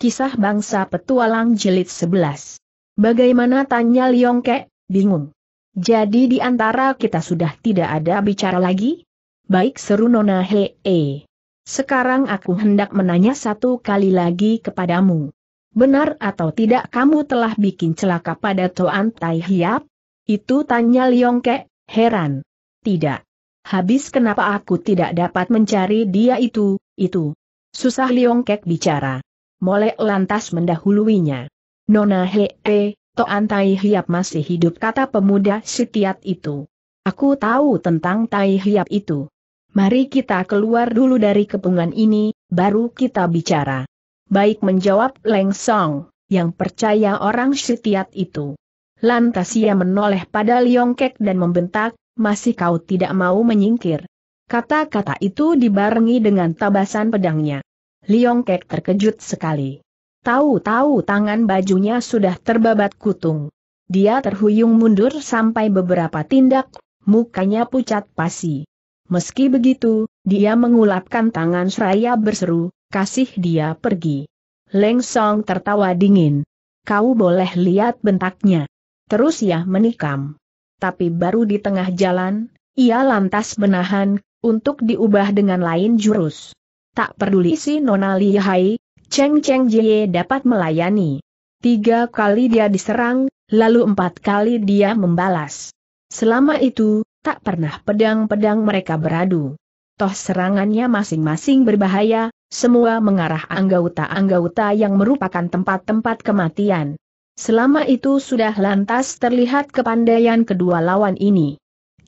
Kisah Bangsa Petualang Jelit 11. Bagaimana tanya Liong Kek, bingung. Jadi di antara kita sudah tidak ada bicara lagi? Baik seru Nona Hee. -he. E. Sekarang aku hendak menanya satu kali lagi kepadamu. Benar atau tidak kamu telah bikin celaka pada Toan Tai Hiap? Itu tanya Liong Kek, heran. Tidak. Habis kenapa aku tidak dapat mencari dia itu, itu. Susah Kek bicara. Mole lantas mendahuluinya. Nona Hee, Toan Tai Hiap masih hidup kata pemuda setiat itu. Aku tahu tentang Tai Hiap itu. Mari kita keluar dulu dari kepungan ini, baru kita bicara. Baik menjawab Leng Song, yang percaya orang setiat itu. Lantas ia menoleh pada Liong Kek dan membentak, masih kau tidak mau menyingkir. Kata-kata itu dibarengi dengan tabasan pedangnya. Liong Kek terkejut sekali. Tahu-tahu tangan bajunya sudah terbabat kutung. Dia terhuyung mundur sampai beberapa tindak, mukanya pucat pasi. Meski begitu, dia mengulapkan tangan seraya berseru, kasih dia pergi. Leng Song tertawa dingin. Kau boleh lihat bentaknya. Terus ia menikam. Tapi baru di tengah jalan, ia lantas menahan, untuk diubah dengan lain jurus tak peduli si Nona Lihai, Cheng Cheng Jie dapat melayani. Tiga kali dia diserang, lalu empat kali dia membalas. Selama itu, tak pernah pedang-pedang mereka beradu. Toh serangannya masing-masing berbahaya, semua mengarah anggota-anggota yang merupakan tempat-tempat kematian. Selama itu sudah lantas terlihat kepandaian kedua lawan ini.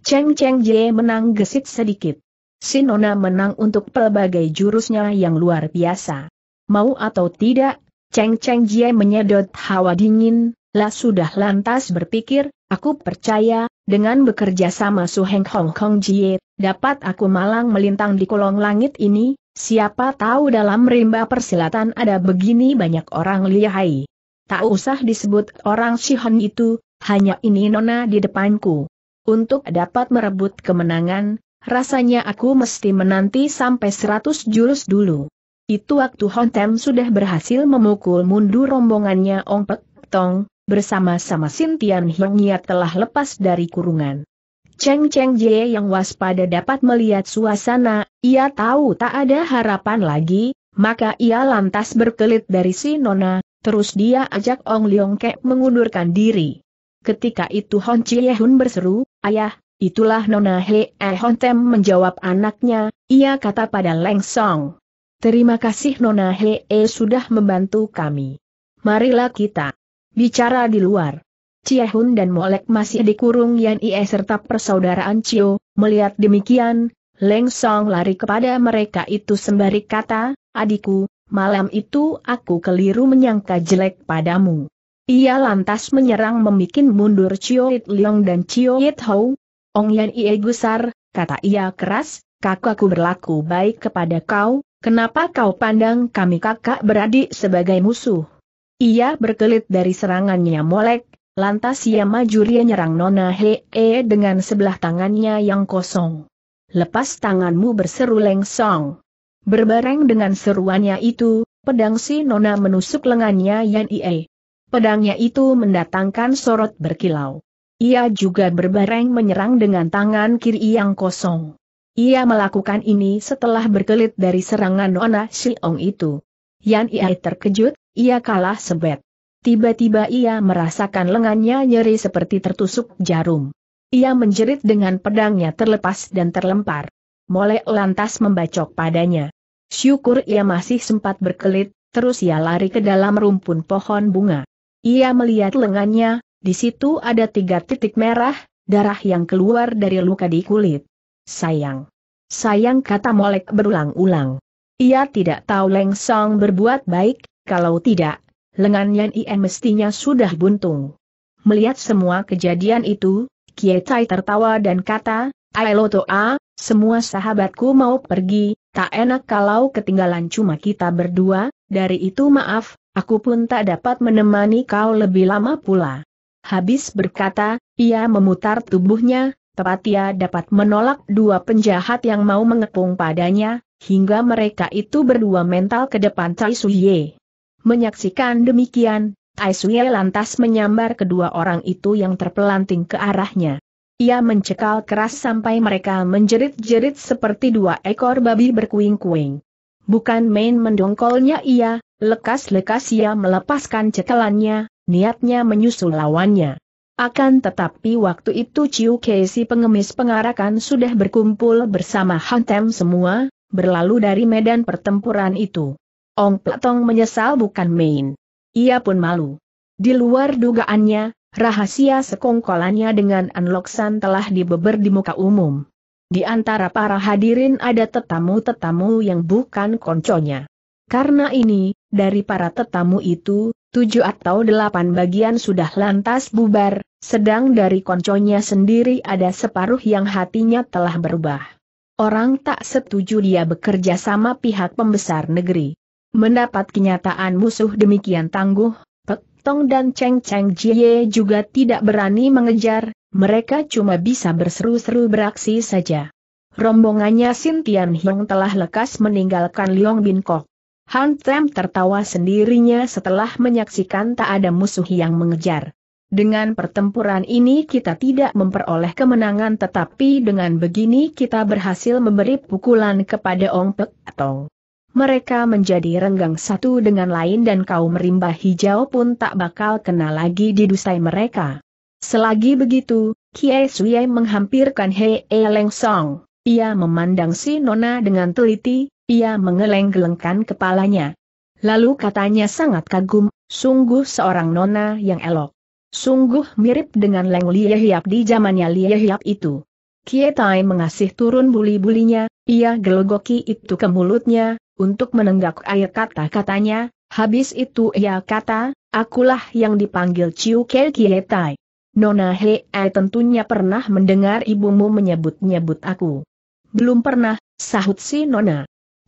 Cheng Cheng Jie menang gesit sedikit. Sinona menang untuk pelbagai jurusnya yang luar biasa. Mau atau tidak, Cheng Cheng Jie menyedot hawa dingin, lah sudah lantas berpikir, aku percaya, dengan bekerja sama Su Heng Hong Kong Jie, dapat aku malang melintang di kolong langit ini, siapa tahu dalam rimba persilatan ada begini banyak orang lihai. Tak usah disebut orang Sihon itu, hanya ini nona di depanku. Untuk dapat merebut kemenangan, Rasanya aku mesti menanti sampai seratus jurus dulu. Itu waktu Hontem sudah berhasil memukul mundur rombongannya Ong Pek Tong, bersama-sama Sintian Nia telah lepas dari kurungan. Cheng Cheng Jie yang waspada dapat melihat suasana, ia tahu tak ada harapan lagi, maka ia lantas berkelit dari si Nona, terus dia ajak Ong Leong Kek mengundurkan diri. Ketika itu Hon Hun berseru, Ayah, Itulah Nona He Eh Hontem menjawab anaknya, ia kata pada Leng Song. Terima kasih Nona He Eh sudah membantu kami. Marilah kita bicara di luar. Ciehun dan Molek masih dikurung Yan Ie serta persaudaraan Cio, melihat demikian, Leng Song lari kepada mereka itu sembari kata, adikku, malam itu aku keliru menyangka jelek padamu. Ia lantas menyerang membuat mundur Cio Leong dan Cio Hou, Ong Yan Ie gusar, kata ia keras, kakakku berlaku baik kepada kau, kenapa kau pandang kami kakak beradik sebagai musuh? Ia berkelit dari serangannya molek, lantas ia maju ria nyerang Nona Hee dengan sebelah tangannya yang kosong. Lepas tanganmu berseru lengsong. Berbareng dengan seruannya itu, pedang si Nona menusuk lengannya Yan Ie. Pedangnya itu mendatangkan sorot berkilau. Ia juga berbareng menyerang dengan tangan kiri yang kosong. Ia melakukan ini setelah berkelit dari serangan Nona Xiong itu. Yan Ia terkejut, ia kalah sebet. Tiba-tiba ia merasakan lengannya nyeri seperti tertusuk jarum. Ia menjerit dengan pedangnya terlepas dan terlempar. Mulai lantas membacok padanya. Syukur ia masih sempat berkelit, terus ia lari ke dalam rumpun pohon bunga. Ia melihat lengannya, di situ ada tiga titik merah, darah yang keluar dari luka di kulit. Sayang. Sayang kata Molek berulang-ulang. Ia tidak tahu Leng Song berbuat baik, kalau tidak, lengan lengannya Ien mestinya sudah buntung. Melihat semua kejadian itu, Kie Tai tertawa dan kata, Aelo Toa, semua sahabatku mau pergi, tak enak kalau ketinggalan cuma kita berdua, dari itu maaf, aku pun tak dapat menemani kau lebih lama pula. Habis berkata, ia memutar tubuhnya, tepat ia dapat menolak dua penjahat yang mau mengepung padanya, hingga mereka itu berdua mental ke depan Tai Suye. Menyaksikan demikian, Tai Suye lantas menyambar kedua orang itu yang terpelanting ke arahnya. Ia mencekal keras sampai mereka menjerit-jerit seperti dua ekor babi berkuing-kuing. Bukan main mendongkolnya ia, lekas-lekas ia melepaskan cekalannya, niatnya menyusul lawannya. Akan tetapi waktu itu Chiu Kei si pengemis pengarakan sudah berkumpul bersama Hantem semua, berlalu dari medan pertempuran itu. Ong Platong menyesal bukan main. Ia pun malu. Di luar dugaannya, rahasia sekongkolannya dengan Anloksan telah dibeber di muka umum. Di antara para hadirin ada tetamu-tetamu yang bukan konconya. Karena ini, dari para tetamu itu, tujuh atau delapan bagian sudah lantas bubar, sedang dari konconya sendiri ada separuh yang hatinya telah berubah. Orang tak setuju dia bekerja sama pihak pembesar negeri. Mendapat kenyataan musuh demikian tangguh, Pek Tong dan Cheng Cheng Jie juga tidak berani mengejar, mereka cuma bisa berseru-seru beraksi saja. Rombongannya Sintian Hiong telah lekas meninggalkan Liong Bin Kok. Han Tem tertawa sendirinya setelah menyaksikan tak ada musuh yang mengejar. Dengan pertempuran ini kita tidak memperoleh kemenangan tetapi dengan begini kita berhasil memberi pukulan kepada Ong Pek Tong. Mereka menjadi renggang satu dengan lain dan kaum rimba hijau pun tak bakal kena lagi di dusai mereka. Selagi begitu, Kiai Suyai menghampirkan Hei Eleng Song. Ia memandang si Nona dengan teliti, ia mengeleng gelengkan kepalanya. Lalu katanya sangat kagum, sungguh seorang nona yang elok. Sungguh mirip dengan Leng Lie di zamannya Lie Hiap itu. Kietai mengasih turun buli-bulinya, ia gelogoki itu ke mulutnya, untuk menenggak air kata-katanya, habis itu ia kata, akulah yang dipanggil Chiu Ke Kietai. Nona Hei tentunya pernah mendengar ibumu menyebut-nyebut aku. Belum pernah, sahut si Nona.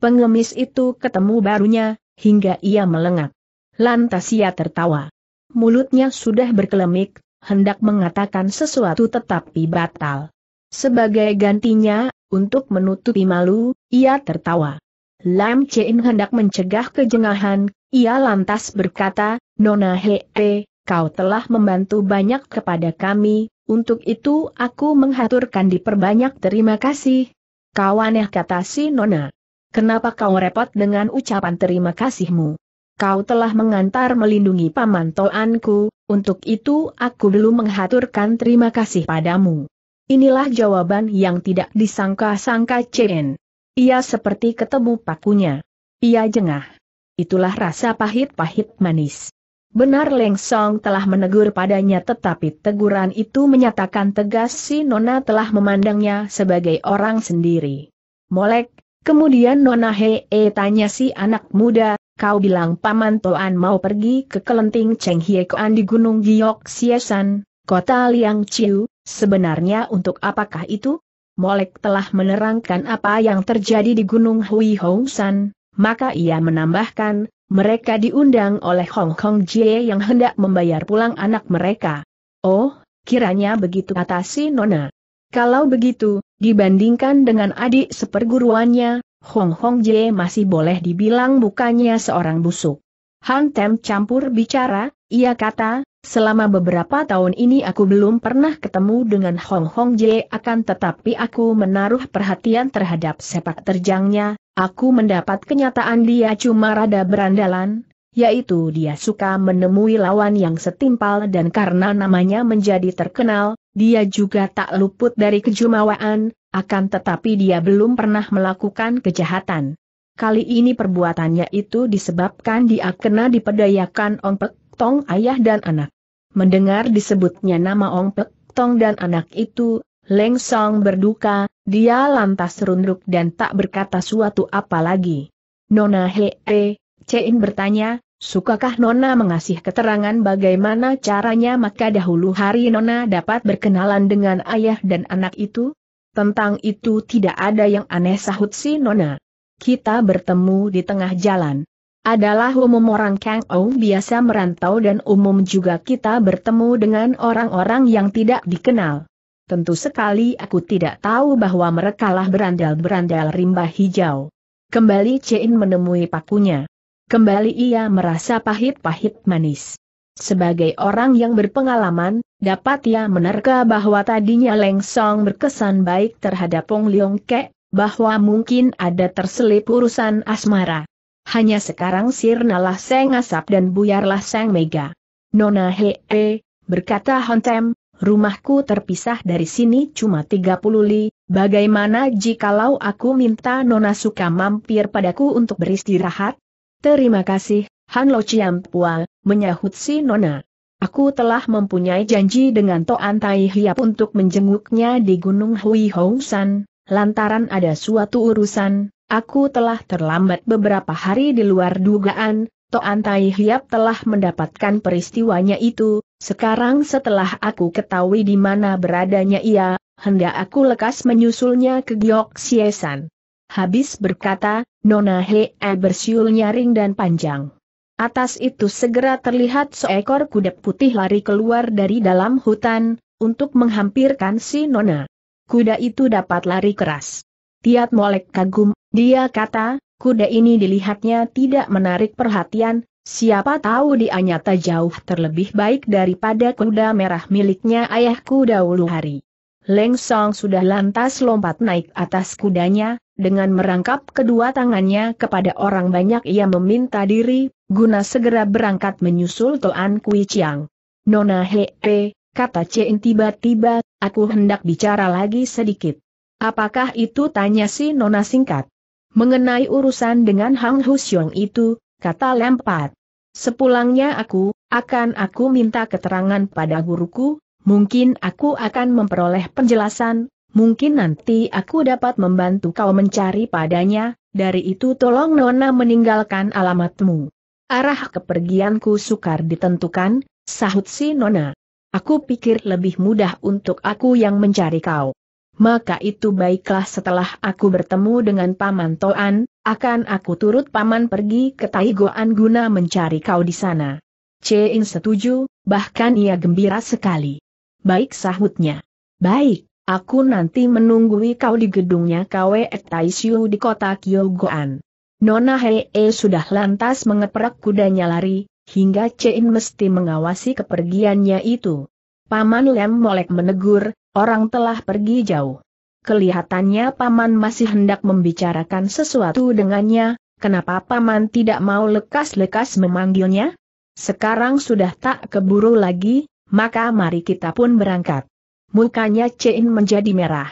Pengemis itu ketemu barunya, hingga ia melengak. Lantas ia tertawa. Mulutnya sudah berkelemik, hendak mengatakan sesuatu tetapi batal. Sebagai gantinya, untuk menutupi malu, ia tertawa. Lam Chein hendak mencegah kejengahan, ia lantas berkata, Nona Hee, kau telah membantu banyak kepada kami, untuk itu aku menghaturkan diperbanyak terima kasih. Kau aneh kata si Nona. Kenapa kau repot dengan ucapan terima kasihmu? Kau telah mengantar melindungi paman toanku, untuk itu aku belum menghaturkan terima kasih padamu. Inilah jawaban yang tidak disangka-sangka Chen. Ia seperti ketemu pakunya. Ia jengah. Itulah rasa pahit-pahit manis. Benar Leng Song telah menegur padanya tetapi teguran itu menyatakan tegas si Nona telah memandangnya sebagai orang sendiri. Molek, Kemudian Nona Hee eh, tanya si anak muda, kau bilang Paman Toan mau pergi ke kelenting Cheng Hie Kuan di Gunung Giok Siesan, kota Liang Chiu, sebenarnya untuk apakah itu? Molek telah menerangkan apa yang terjadi di Gunung Hui Hong San, maka ia menambahkan, mereka diundang oleh Hong Kong Jie yang hendak membayar pulang anak mereka. Oh, kiranya begitu kata si Nona. Kalau begitu, dibandingkan dengan adik seperguruannya, Hong Hong Jie masih boleh dibilang bukannya seorang busuk. Han Tem campur bicara, ia kata, selama beberapa tahun ini aku belum pernah ketemu dengan Hong Hong Jie akan tetapi aku menaruh perhatian terhadap sepak terjangnya, aku mendapat kenyataan dia cuma rada berandalan, yaitu dia suka menemui lawan yang setimpal dan karena namanya menjadi terkenal, dia juga tak luput dari kejumawaan, akan tetapi dia belum pernah melakukan kejahatan. Kali ini perbuatannya itu disebabkan dia kena dipedayakan Ong Pek Tong ayah dan anak. Mendengar disebutnya nama Ong Pek Tong dan anak itu, Leng Song berduka, dia lantas runduk dan tak berkata suatu apa lagi. Nona Hee, Cein bertanya, Sukakah Nona mengasih keterangan bagaimana caranya maka dahulu hari Nona dapat berkenalan dengan ayah dan anak itu? Tentang itu tidak ada yang aneh sahut si Nona. Kita bertemu di tengah jalan. Adalah umum orang Kang Ou biasa merantau dan umum juga kita bertemu dengan orang-orang yang tidak dikenal. Tentu sekali aku tidak tahu bahwa merekalah berandal-berandal rimba hijau. Kembali Cen menemui pakunya. Kembali ia merasa pahit-pahit manis. Sebagai orang yang berpengalaman, dapat ia menerka bahwa tadinya Leng Song berkesan baik terhadap Pong Leong Ke, bahwa mungkin ada terselip urusan asmara. Hanya sekarang sirnalah Seng Asap dan buyarlah Seng Mega. Nona Hee, berkata Hontem, rumahku terpisah dari sini cuma 30 li, bagaimana jikalau aku minta Nona suka mampir padaku untuk beristirahat? Terima kasih, Han Lo Pua, menyahut si Nona. Aku telah mempunyai janji dengan Toan Tai Hiap untuk menjenguknya di Gunung Hui Hong San, lantaran ada suatu urusan, aku telah terlambat beberapa hari di luar dugaan, Toan Tai Hiap telah mendapatkan peristiwanya itu, sekarang setelah aku ketahui di mana beradanya ia, hendak aku lekas menyusulnya ke Giok Siesan. Habis berkata, Nona E bersiul nyaring dan panjang. Atas itu segera terlihat seekor kuda putih lari keluar dari dalam hutan, untuk menghampirkan si Nona. Kuda itu dapat lari keras. Tiat Molek kagum, dia kata, kuda ini dilihatnya tidak menarik perhatian, siapa tahu dia nyata jauh terlebih baik daripada kuda merah miliknya ayahku dahulu hari. Leng Song sudah lantas lompat naik atas kudanya, dengan merangkap kedua tangannya kepada orang banyak ia meminta diri, guna segera berangkat menyusul Toan Kui Chiang. Nona Hepe, kata Cien tiba-tiba, aku hendak bicara lagi sedikit. Apakah itu tanya si Nona singkat? Mengenai urusan dengan Hang Husyong itu, kata Lempat. Sepulangnya aku, akan aku minta keterangan pada guruku, Mungkin aku akan memperoleh penjelasan, mungkin nanti aku dapat membantu kau mencari padanya, dari itu tolong Nona meninggalkan alamatmu. Arah kepergianku sukar ditentukan, sahut si Nona. Aku pikir lebih mudah untuk aku yang mencari kau. Maka itu baiklah setelah aku bertemu dengan Paman Toan, akan aku turut Paman pergi ke Taigoan guna mencari kau di sana. Cing setuju, bahkan ia gembira sekali baik sahutnya. Baik, aku nanti menunggui kau di gedungnya KW Taishu di kota Kyogoan. Nona Hee sudah lantas mengeprak kudanya lari, hingga cain mesti mengawasi kepergiannya itu. Paman Lem Molek menegur, orang telah pergi jauh. Kelihatannya Paman masih hendak membicarakan sesuatu dengannya, kenapa Paman tidak mau lekas-lekas memanggilnya? Sekarang sudah tak keburu lagi, maka mari kita pun berangkat. Mukanya Cein menjadi merah.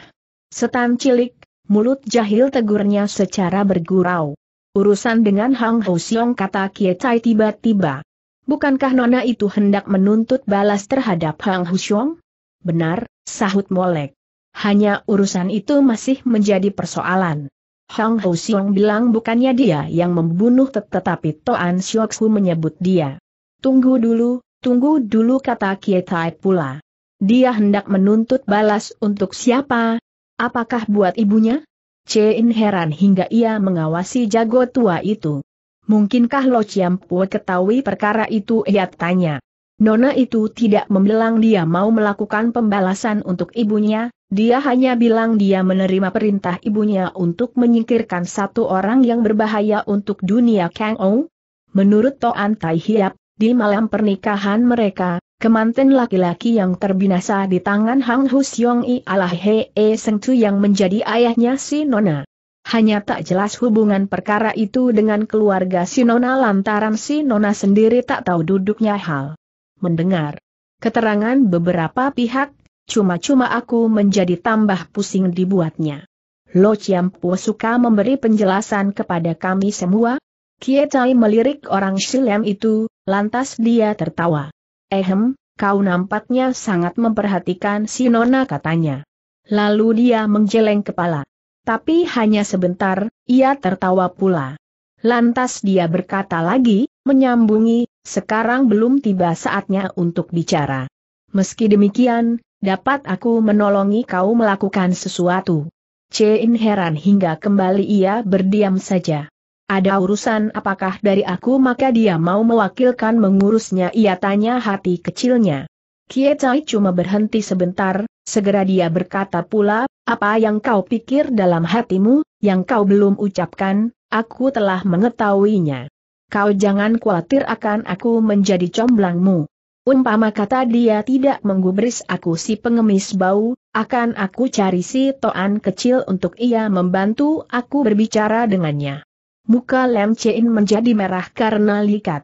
Setan cilik, mulut jahil tegurnya secara bergurau. Urusan dengan Hang Ho Siong kata Kie Tai tiba-tiba. Bukankah Nona itu hendak menuntut balas terhadap Hang Ho Siong? Benar, sahut Molek. Hanya urusan itu masih menjadi persoalan. Hang Ho Siong bilang bukannya dia yang membunuh tetapi Toan Siok Hu menyebut dia. Tunggu dulu, Tunggu dulu kata Kietai pula. Dia hendak menuntut balas untuk siapa? Apakah buat ibunya? Chen heran hingga ia mengawasi jago tua itu. Mungkinkah Lo Chiampu ketahui perkara itu ia tanya. Nona itu tidak membelang dia mau melakukan pembalasan untuk ibunya, dia hanya bilang dia menerima perintah ibunya untuk menyingkirkan satu orang yang berbahaya untuk dunia Kang Ong. Menurut Toan Tai Hiap, di malam pernikahan mereka, kemanten laki-laki yang terbinasa di tangan Hang Hu Yong I adalah He e Seng Tu yang menjadi ayahnya si Nona. Hanya tak jelas hubungan perkara itu dengan keluarga si Nona lantaran si Nona sendiri tak tahu duduknya hal. Mendengar keterangan beberapa pihak, cuma-cuma aku menjadi tambah pusing dibuatnya. Lo Chiampu suka memberi penjelasan kepada kami semua, Kietai melirik orang Silem itu, lantas dia tertawa. Ehem, kau nampaknya sangat memperhatikan si Nona katanya. Lalu dia menggeleng kepala. Tapi hanya sebentar, ia tertawa pula. Lantas dia berkata lagi, menyambungi, sekarang belum tiba saatnya untuk bicara. Meski demikian, dapat aku menolongi kau melakukan sesuatu. Cein heran hingga kembali ia berdiam saja. Ada urusan apakah dari aku maka dia mau mewakilkan mengurusnya ia tanya hati kecilnya. Kiecai cuma berhenti sebentar, segera dia berkata pula, apa yang kau pikir dalam hatimu, yang kau belum ucapkan, aku telah mengetahuinya. Kau jangan khawatir akan aku menjadi comblangmu. Umpama kata dia tidak menggubris aku si pengemis bau, akan aku cari si toan kecil untuk ia membantu aku berbicara dengannya. Muka Lem Chein menjadi merah karena likat.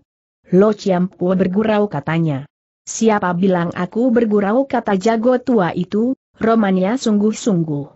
Lo Chiampo bergurau katanya. Siapa bilang aku bergurau kata jago tua itu, romannya sungguh-sungguh.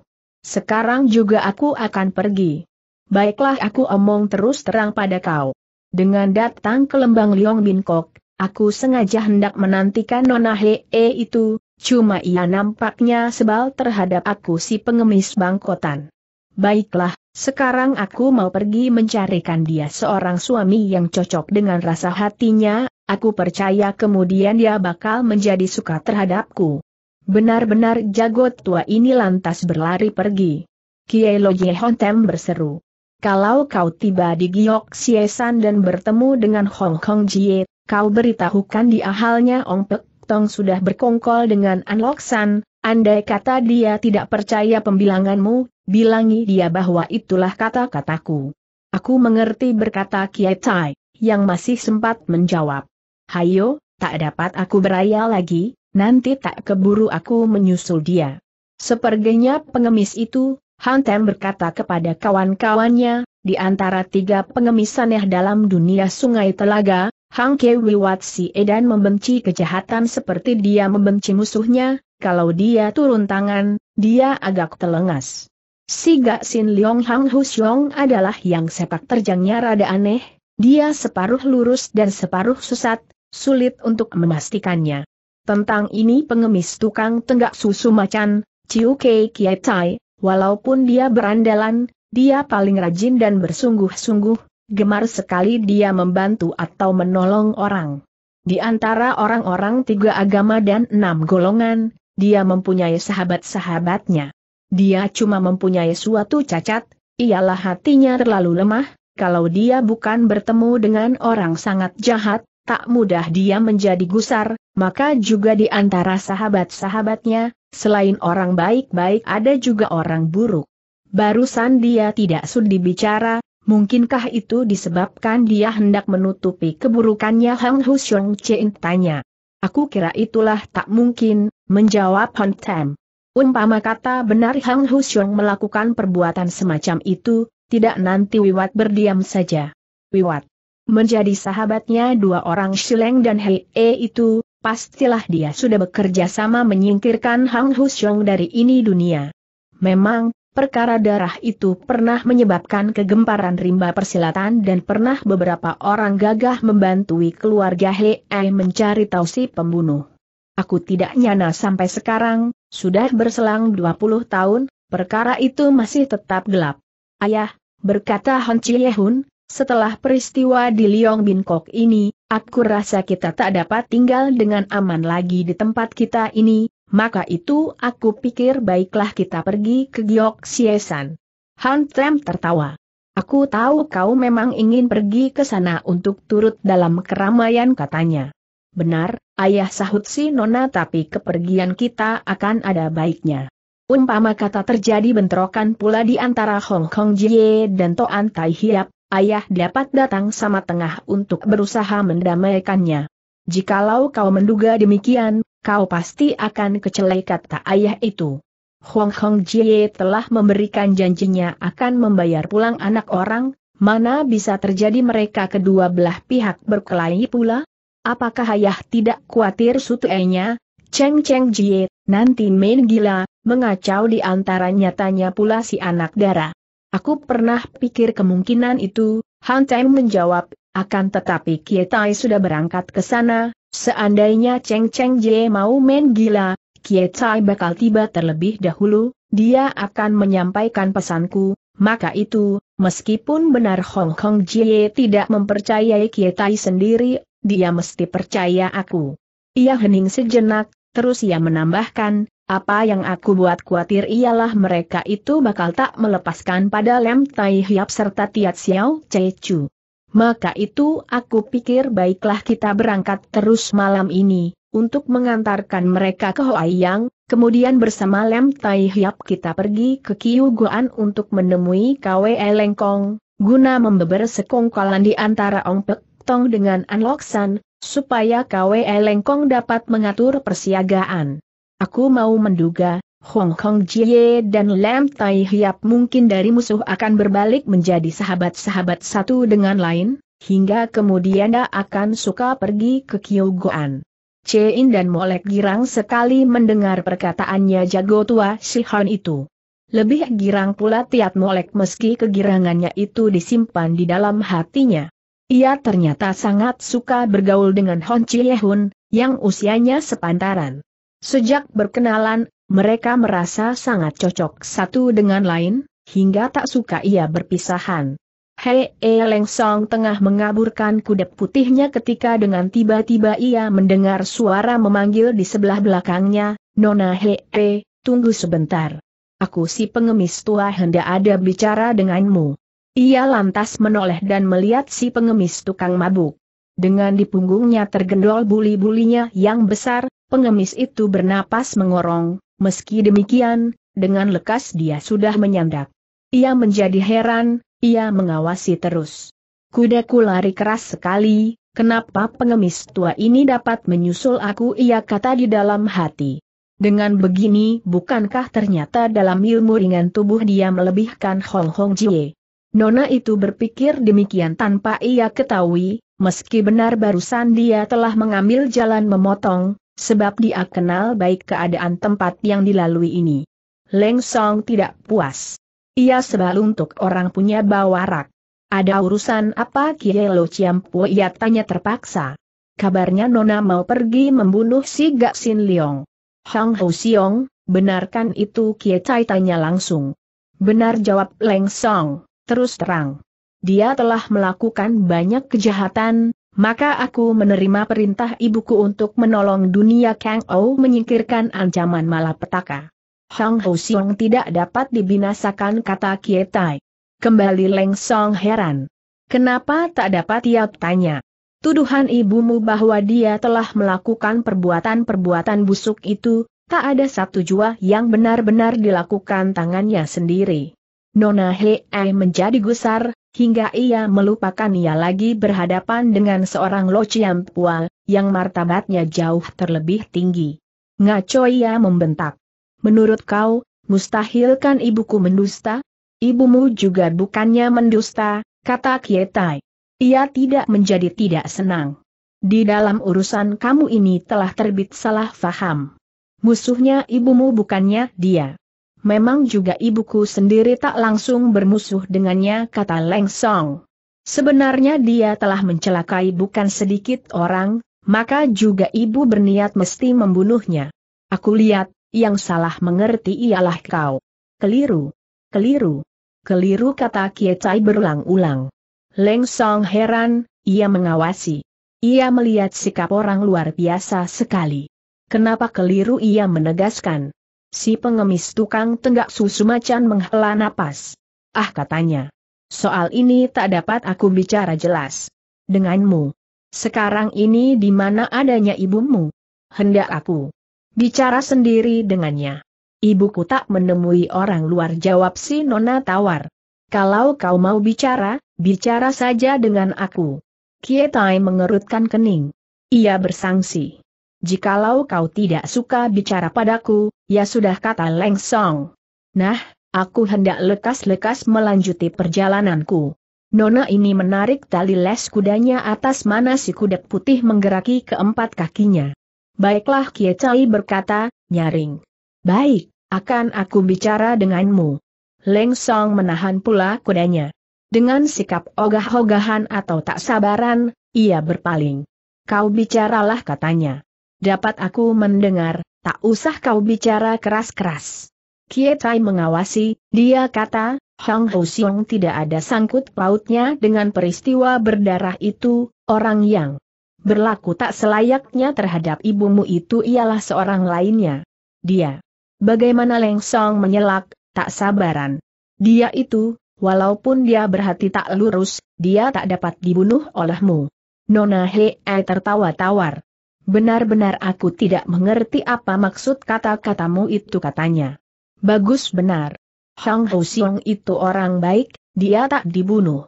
Sekarang juga aku akan pergi. Baiklah aku omong terus terang pada kau. Dengan datang ke lembang Liong Kok, aku sengaja hendak menantikan Nona Hee itu, cuma ia nampaknya sebal terhadap aku si pengemis bangkotan. Baiklah, sekarang aku mau pergi mencarikan dia seorang suami yang cocok dengan rasa hatinya, aku percaya kemudian dia bakal menjadi suka terhadapku. Benar-benar jago tua ini lantas berlari pergi. Kiai Lo Hontem berseru. Kalau kau tiba di Giok Siesan dan bertemu dengan Hong Kong Jie, kau beritahukan di ahalnya Ong Pek Tong sudah berkongkol dengan An Lok San, Andai kata dia tidak percaya pembilanganmu, bilangi dia bahwa itulah kata-kataku. Aku mengerti berkata Kiai Tai, yang masih sempat menjawab. Hayo, tak dapat aku beraya lagi, nanti tak keburu aku menyusul dia. Seperginya pengemis itu, Hantem berkata kepada kawan-kawannya, di antara tiga pengemis aneh dalam dunia sungai telaga, Hang Kewi Wiwat Si Edan membenci kejahatan seperti dia membenci musuhnya, kalau dia turun tangan, dia agak telengas. Si Gak Sin Leong Hang Husyong adalah yang sepak terjangnya rada aneh, dia separuh lurus dan separuh sesat, sulit untuk memastikannya. Tentang ini pengemis tukang tenggak susu macan, Ciu Kei Kiai Tai, walaupun dia berandalan, dia paling rajin dan bersungguh-sungguh, Gemar sekali dia membantu atau menolong orang. Di antara orang-orang tiga agama dan enam golongan, dia mempunyai sahabat-sahabatnya. Dia cuma mempunyai suatu cacat, ialah hatinya terlalu lemah, kalau dia bukan bertemu dengan orang sangat jahat, tak mudah dia menjadi gusar, maka juga di antara sahabat-sahabatnya, selain orang baik-baik ada juga orang buruk. Barusan dia tidak sudi bicara, Mungkinkah itu disebabkan dia hendak menutupi keburukannya Hang Hushong Chen tanya. Aku kira itulah tak mungkin, menjawab Han Tam. Umpama kata benar Hang Xiong melakukan perbuatan semacam itu, tidak nanti Wiwat berdiam saja. Wiwat menjadi sahabatnya dua orang Shileng dan Hei E itu, pastilah dia sudah bekerja sama menyingkirkan Hang Xiong dari ini dunia. Memang, Perkara darah itu pernah menyebabkan kegemparan rimba persilatan dan pernah beberapa orang gagah membantui keluarga Hei mencari tahu si pembunuh. Aku tidak nyana sampai sekarang, sudah berselang 20 tahun, perkara itu masih tetap gelap. Ayah, berkata Han Chiehun, setelah peristiwa di Liong Kok ini, aku rasa kita tak dapat tinggal dengan aman lagi di tempat kita ini, maka itu aku pikir baiklah kita pergi ke Giok Siesan. Han Trem tertawa. Aku tahu kau memang ingin pergi ke sana untuk turut dalam keramaian katanya. Benar, ayah sahut si Nona tapi kepergian kita akan ada baiknya. Umpama kata terjadi bentrokan pula di antara Hong Kong Jie dan Toan Tai Hiap, ayah dapat datang sama tengah untuk berusaha mendamaikannya. Jikalau kau menduga demikian, kau pasti akan kecelai kata ayah itu. Huang Hong Jie telah memberikan janjinya akan membayar pulang anak orang, mana bisa terjadi mereka kedua belah pihak berkelahi pula? Apakah ayah tidak khawatir sutenya? Cheng Cheng Jie, nanti main gila, mengacau di antara nyatanya pula si anak darah. Aku pernah pikir kemungkinan itu, Han Tai menjawab, akan tetapi Kietai sudah berangkat ke sana, Seandainya Cheng Cheng Jie mau main gila, Kie Tai bakal tiba terlebih dahulu, dia akan menyampaikan pesanku, maka itu, meskipun benar Hong Kong Jie tidak mempercayai Kie Tai sendiri, dia mesti percaya aku. Ia hening sejenak, terus ia menambahkan, apa yang aku buat khawatir ialah mereka itu bakal tak melepaskan pada Lem Tai Hiap serta Tiat Xiao Che Chu. Maka itu aku pikir baiklah kita berangkat terus malam ini, untuk mengantarkan mereka ke Hoa Yang, kemudian bersama Lem Tai Hiap kita pergi ke Kiu Guan untuk menemui Kwe Lengkong, guna membeber sekongkolan di antara Ong Pek Tong dengan An San, supaya Kwe Lengkong dapat mengatur persiagaan. Aku mau menduga, Hong Kong Jie dan Lam Tai Hiap mungkin dari musuh akan berbalik menjadi sahabat-sahabat satu dengan lain, hingga kemudian dia akan suka pergi ke Kyogoan. In dan Molek girang sekali mendengar perkataannya jago tua Si Han itu. Lebih girang pula Tiat Molek meski kegirangannya itu disimpan di dalam hatinya. Ia ternyata sangat suka bergaul dengan Hon Chiehun, yang usianya sepantaran. Sejak berkenalan, mereka merasa sangat cocok satu dengan lain, hingga tak suka ia berpisahan. Hei e Leng Song tengah mengaburkan kudep putihnya ketika dengan tiba-tiba ia mendengar suara memanggil di sebelah belakangnya, Nona Hei, E, tunggu sebentar. Aku si pengemis tua hendak ada bicara denganmu. Ia lantas menoleh dan melihat si pengemis tukang mabuk. Dengan di punggungnya tergendol buli-bulinya yang besar, pengemis itu bernapas mengorong, Meski demikian, dengan lekas dia sudah menyandak. Ia menjadi heran, ia mengawasi terus. Kudaku lari keras sekali, kenapa pengemis tua ini dapat menyusul aku ia kata di dalam hati. Dengan begini bukankah ternyata dalam ilmu ringan tubuh dia melebihkan Hong Hong Jie. Nona itu berpikir demikian tanpa ia ketahui, meski benar barusan dia telah mengambil jalan memotong, sebab dia kenal baik keadaan tempat yang dilalui ini. Leng Song tidak puas. Ia sebal untuk orang punya bawarak. Ada urusan apa Kiai Lo Ciampu ia tanya terpaksa. Kabarnya Nona mau pergi membunuh si Gak Sin Leong. Hang Ho Siong, benarkan itu Kiai Chai tanya langsung. Benar jawab Leng Song, terus terang. Dia telah melakukan banyak kejahatan, maka aku menerima perintah ibuku untuk menolong dunia Kang Ou menyingkirkan ancaman malapetaka. Hang Ho Siong tidak dapat dibinasakan kata Kietai. Kembali Leng Song heran. Kenapa tak dapat ia tanya? Tuduhan ibumu bahwa dia telah melakukan perbuatan-perbuatan busuk itu, tak ada satu jua yang benar-benar dilakukan tangannya sendiri. Nona Hei menjadi gusar, hingga ia melupakan ia lagi berhadapan dengan seorang Lo Chiam Pua, yang martabatnya jauh terlebih tinggi. Ngaco ia membentak. Menurut kau, mustahil kan ibuku mendusta? Ibumu juga bukannya mendusta, kata Kietai. Ia tidak menjadi tidak senang. Di dalam urusan kamu ini telah terbit salah faham. Musuhnya ibumu bukannya dia memang juga ibuku sendiri tak langsung bermusuh dengannya kata Leng Song. Sebenarnya dia telah mencelakai bukan sedikit orang, maka juga ibu berniat mesti membunuhnya. Aku lihat, yang salah mengerti ialah kau. Keliru, keliru, keliru kata Kiecai berulang-ulang. Leng Song heran, ia mengawasi. Ia melihat sikap orang luar biasa sekali. Kenapa keliru ia menegaskan. Si pengemis tukang tenggak susu macan menghela napas. Ah katanya. Soal ini tak dapat aku bicara jelas. Denganmu. Sekarang ini di mana adanya ibumu? Hendak aku bicara sendiri dengannya. Ibuku tak menemui orang luar jawab si Nona Tawar. Kalau kau mau bicara, bicara saja dengan aku. Kietai mengerutkan kening. Ia bersangsi. Jikalau kau tidak suka bicara padaku, ya sudah kata Leng Song. Nah, aku hendak lekas-lekas melanjuti perjalananku. Nona ini menarik tali les kudanya atas mana si kuda putih menggeraki keempat kakinya. Baiklah Kie Chai berkata, nyaring. Baik, akan aku bicara denganmu. Leng Song menahan pula kudanya. Dengan sikap ogah-ogahan atau tak sabaran, ia berpaling. Kau bicaralah katanya. Dapat aku mendengar, tak usah kau bicara keras-keras. Kietai mengawasi, dia kata, Hong Ho tidak ada sangkut pautnya dengan peristiwa berdarah itu, orang yang berlaku tak selayaknya terhadap ibumu itu ialah seorang lainnya. Dia. Bagaimana Leng Song menyelak, tak sabaran. Dia itu, walaupun dia berhati tak lurus, dia tak dapat dibunuh olehmu. Nona Hei tertawa tawar. Benar-benar aku tidak mengerti apa maksud kata-katamu itu katanya. Bagus benar. Hang Ho Xiong itu orang baik, dia tak dibunuh.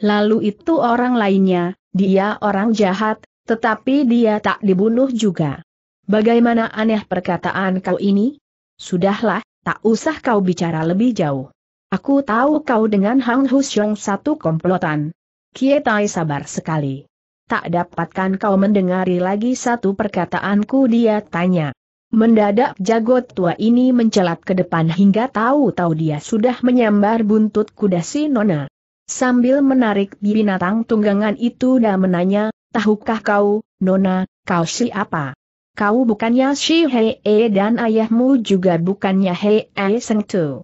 Lalu itu orang lainnya, dia orang jahat, tetapi dia tak dibunuh juga. Bagaimana aneh perkataan kau ini? Sudahlah, tak usah kau bicara lebih jauh. Aku tahu kau dengan Hang Hu Xiong satu komplotan. Kietai sabar sekali tak dapatkan kau mendengari lagi satu perkataanku dia tanya. Mendadak jago tua ini mencelat ke depan hingga tahu-tahu dia sudah menyambar buntut kuda si Nona. Sambil menarik binatang tunggangan itu dan menanya, tahukah kau, Nona, kau siapa? Kau bukannya si Hei -e dan ayahmu juga bukannya Hei -e Seng Tu.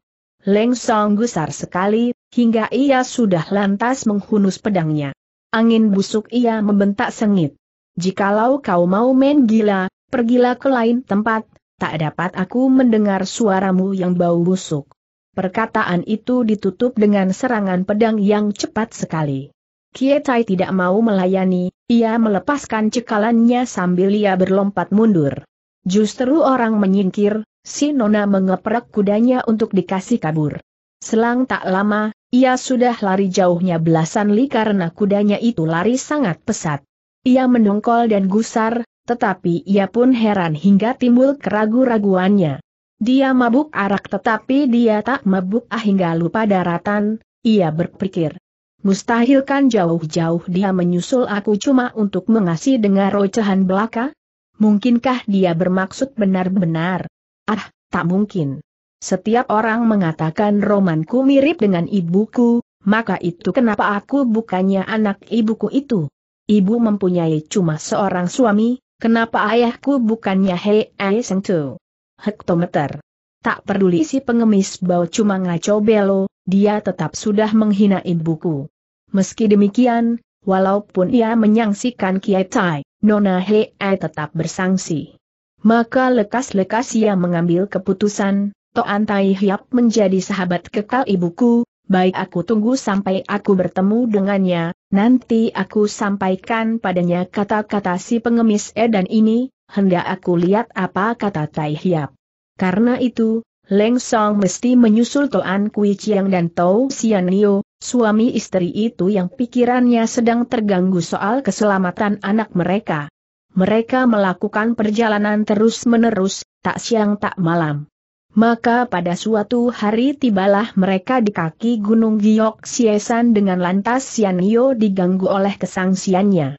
Leng Song gusar sekali, hingga ia sudah lantas menghunus pedangnya. Angin busuk ia membentak sengit. Jikalau kau mau main gila, pergilah ke lain tempat, tak dapat aku mendengar suaramu yang bau busuk. Perkataan itu ditutup dengan serangan pedang yang cepat sekali. Kietai tidak mau melayani, ia melepaskan cekalannya sambil ia berlompat mundur. Justru orang menyingkir, si Nona mengeprak kudanya untuk dikasih kabur. Selang tak lama, ia sudah lari jauhnya belasan li karena kudanya itu lari sangat pesat. Ia mendongkol dan gusar, tetapi ia pun heran hingga timbul keragu-raguannya. Dia mabuk arak tetapi dia tak mabuk ah hingga lupa daratan, ia berpikir. Mustahil kan jauh-jauh dia menyusul aku cuma untuk mengasih dengar rocehan belaka? Mungkinkah dia bermaksud benar-benar? Ah, tak mungkin. Setiap orang mengatakan romanku mirip dengan ibuku, maka itu kenapa aku bukannya anak ibuku itu. Ibu mempunyai cuma seorang suami, kenapa ayahku bukannya Hei Ai Seng Tu? Hektometer. Tak peduli si pengemis bau cuma ngaco belo, dia tetap sudah menghina ibuku. Meski demikian, walaupun ia menyangsikan Kiai Tai, Nona Hei tetap bersangsi. Maka lekas-lekas ia mengambil keputusan, Toan Tai Hiap menjadi sahabat kekal ibuku, baik aku tunggu sampai aku bertemu dengannya, nanti aku sampaikan padanya kata-kata si pengemis edan ini, hendak aku lihat apa kata Tai Hiap. Karena itu, Leng Song mesti menyusul Toan Kui Chiang dan Tau Sian Nio, suami istri itu yang pikirannya sedang terganggu soal keselamatan anak mereka. Mereka melakukan perjalanan terus-menerus, tak siang tak malam. Maka pada suatu hari tibalah mereka di kaki Gunung Giok Siesan dengan lantas Sian Yo diganggu oleh kesangsiannya.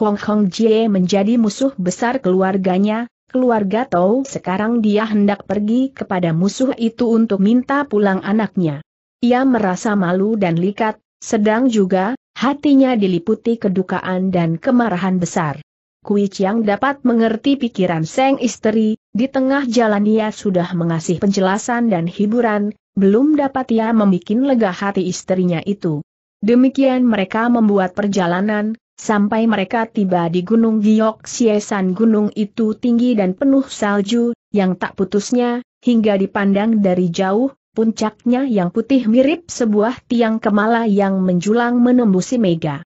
Hong Hong Jie menjadi musuh besar keluarganya, keluarga Tau sekarang dia hendak pergi kepada musuh itu untuk minta pulang anaknya. Ia merasa malu dan likat, sedang juga, hatinya diliputi kedukaan dan kemarahan besar. Kui Chiang dapat mengerti pikiran Seng istri, di tengah jalan ia sudah mengasih penjelasan dan hiburan, belum dapat ia membuat lega hati istrinya itu. Demikian mereka membuat perjalanan, sampai mereka tiba di Gunung Giok Siesan gunung itu tinggi dan penuh salju, yang tak putusnya, hingga dipandang dari jauh, puncaknya yang putih mirip sebuah tiang kemala yang menjulang menembusi mega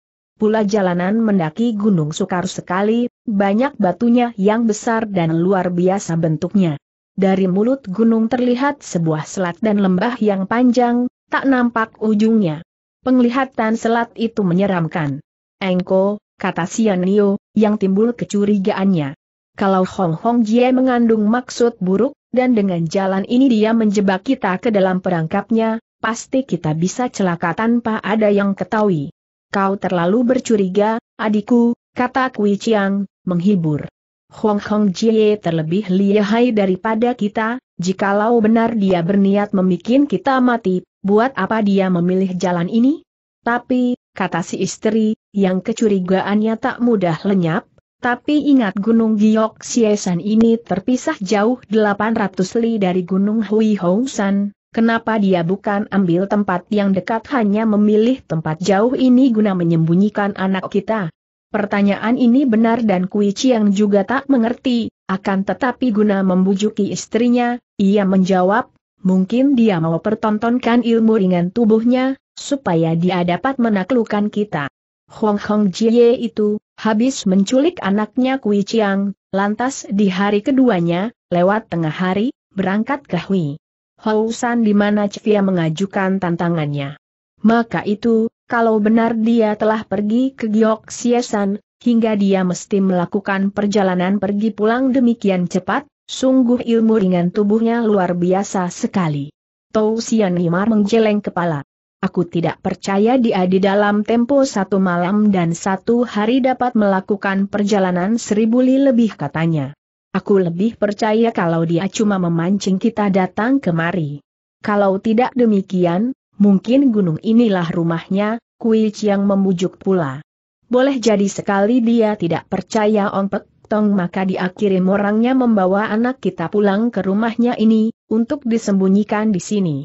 pula jalanan mendaki gunung sukar sekali, banyak batunya yang besar dan luar biasa bentuknya. Dari mulut gunung terlihat sebuah selat dan lembah yang panjang, tak nampak ujungnya. Penglihatan selat itu menyeramkan. Engko, kata Sianio, yang timbul kecurigaannya. Kalau Hong Hong Jie mengandung maksud buruk, dan dengan jalan ini dia menjebak kita ke dalam perangkapnya, pasti kita bisa celaka tanpa ada yang ketahui kau terlalu bercuriga, adikku, kata Kui Chiang, menghibur. Hong Hong Jie terlebih lihai daripada kita, jikalau benar dia berniat memikin kita mati, buat apa dia memilih jalan ini? Tapi, kata si istri, yang kecurigaannya tak mudah lenyap, tapi ingat Gunung Giok Siesan ini terpisah jauh 800 li dari Gunung Hui Hong San, Kenapa dia bukan ambil tempat yang dekat hanya memilih tempat jauh ini guna menyembunyikan anak kita? Pertanyaan ini benar dan Kui Chiang juga tak mengerti, akan tetapi guna membujuki istrinya, ia menjawab, mungkin dia mau pertontonkan ilmu ringan tubuhnya, supaya dia dapat menaklukkan kita. Hong Hong Jie itu, habis menculik anaknya Kui Chiang, lantas di hari keduanya, lewat tengah hari, berangkat ke Hui. Hausan di mana Cefia mengajukan tantangannya. Maka itu, kalau benar dia telah pergi ke Giok Siesan, hingga dia mesti melakukan perjalanan pergi pulang demikian cepat, sungguh ilmu ringan tubuhnya luar biasa sekali. Tou Sian Himar menjeleng kepala. Aku tidak percaya dia di dalam tempo satu malam dan satu hari dapat melakukan perjalanan seribu li lebih katanya. Aku lebih percaya kalau dia cuma memancing kita datang kemari. Kalau tidak demikian, mungkin gunung inilah rumahnya, Kui Chiang membujuk pula. Boleh jadi sekali dia tidak percaya ong-pek Tong maka diakhiri orangnya membawa anak kita pulang ke rumahnya ini, untuk disembunyikan di sini.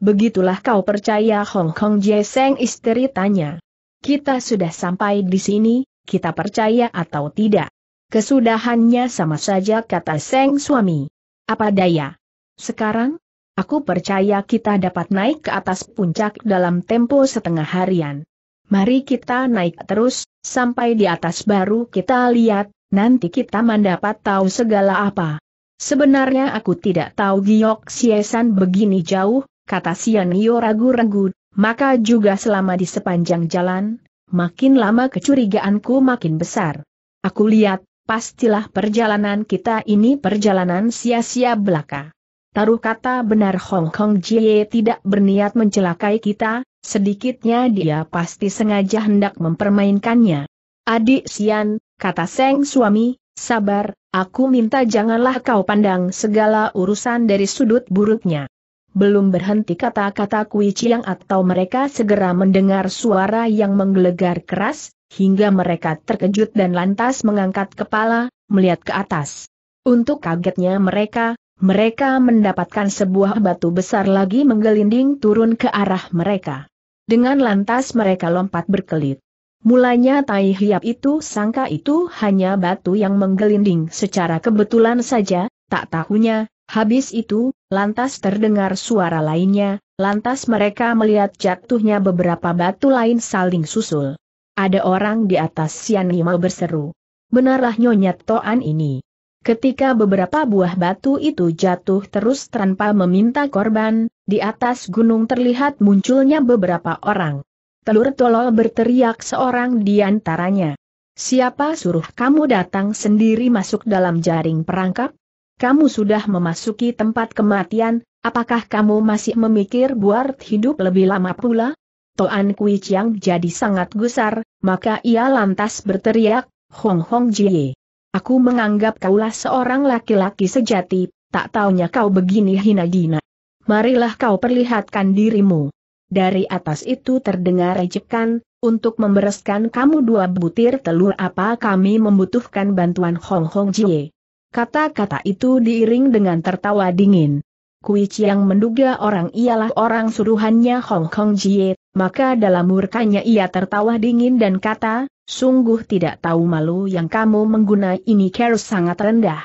Begitulah kau percaya Hong Kong Jeseng istri tanya. Kita sudah sampai di sini, kita percaya atau tidak? Kesudahannya sama saja kata Seng suami. Apa daya? Sekarang? Aku percaya kita dapat naik ke atas puncak dalam tempo setengah harian. Mari kita naik terus, sampai di atas baru kita lihat, nanti kita mendapat tahu segala apa. Sebenarnya aku tidak tahu Giok Siesan begini jauh, kata Sianio ragu-ragu, maka juga selama di sepanjang jalan, makin lama kecurigaanku makin besar. Aku lihat, pastilah perjalanan kita ini perjalanan sia-sia belaka. Taruh kata benar Hong Kong Jie tidak berniat mencelakai kita, sedikitnya dia pasti sengaja hendak mempermainkannya. Adik Sian, kata Seng suami, sabar, aku minta janganlah kau pandang segala urusan dari sudut buruknya. Belum berhenti kata-kata Kui Chiang atau mereka segera mendengar suara yang menggelegar keras, hingga mereka terkejut dan lantas mengangkat kepala, melihat ke atas. Untuk kagetnya mereka, mereka mendapatkan sebuah batu besar lagi menggelinding turun ke arah mereka. Dengan lantas mereka lompat berkelit. Mulanya Tai Hiap itu sangka itu hanya batu yang menggelinding secara kebetulan saja, tak tahunya, habis itu, lantas terdengar suara lainnya, lantas mereka melihat jatuhnya beberapa batu lain saling susul. Ada orang di atas Sian Hima berseru. Benarlah Nyonya Toan ini. Ketika beberapa buah batu itu jatuh terus tanpa meminta korban, di atas gunung terlihat munculnya beberapa orang. Telur tolol berteriak seorang di antaranya. Siapa suruh kamu datang sendiri masuk dalam jaring perangkap? Kamu sudah memasuki tempat kematian, apakah kamu masih memikir buat hidup lebih lama pula? Toan Kui Chiang jadi sangat gusar, maka ia lantas berteriak, Hong Hong Jie. Aku menganggap kaulah seorang laki-laki sejati, tak taunya kau begini hina dina. Marilah kau perlihatkan dirimu. Dari atas itu terdengar ejekan, untuk membereskan kamu dua butir telur apa kami membutuhkan bantuan Hong Hong Jie. Kata-kata itu diiring dengan tertawa dingin. Kui Chiang menduga orang ialah orang suruhannya Hong Kong Jie, maka dalam murkanya ia tertawa dingin dan kata, sungguh tidak tahu malu yang kamu menggunakan ini care sangat rendah.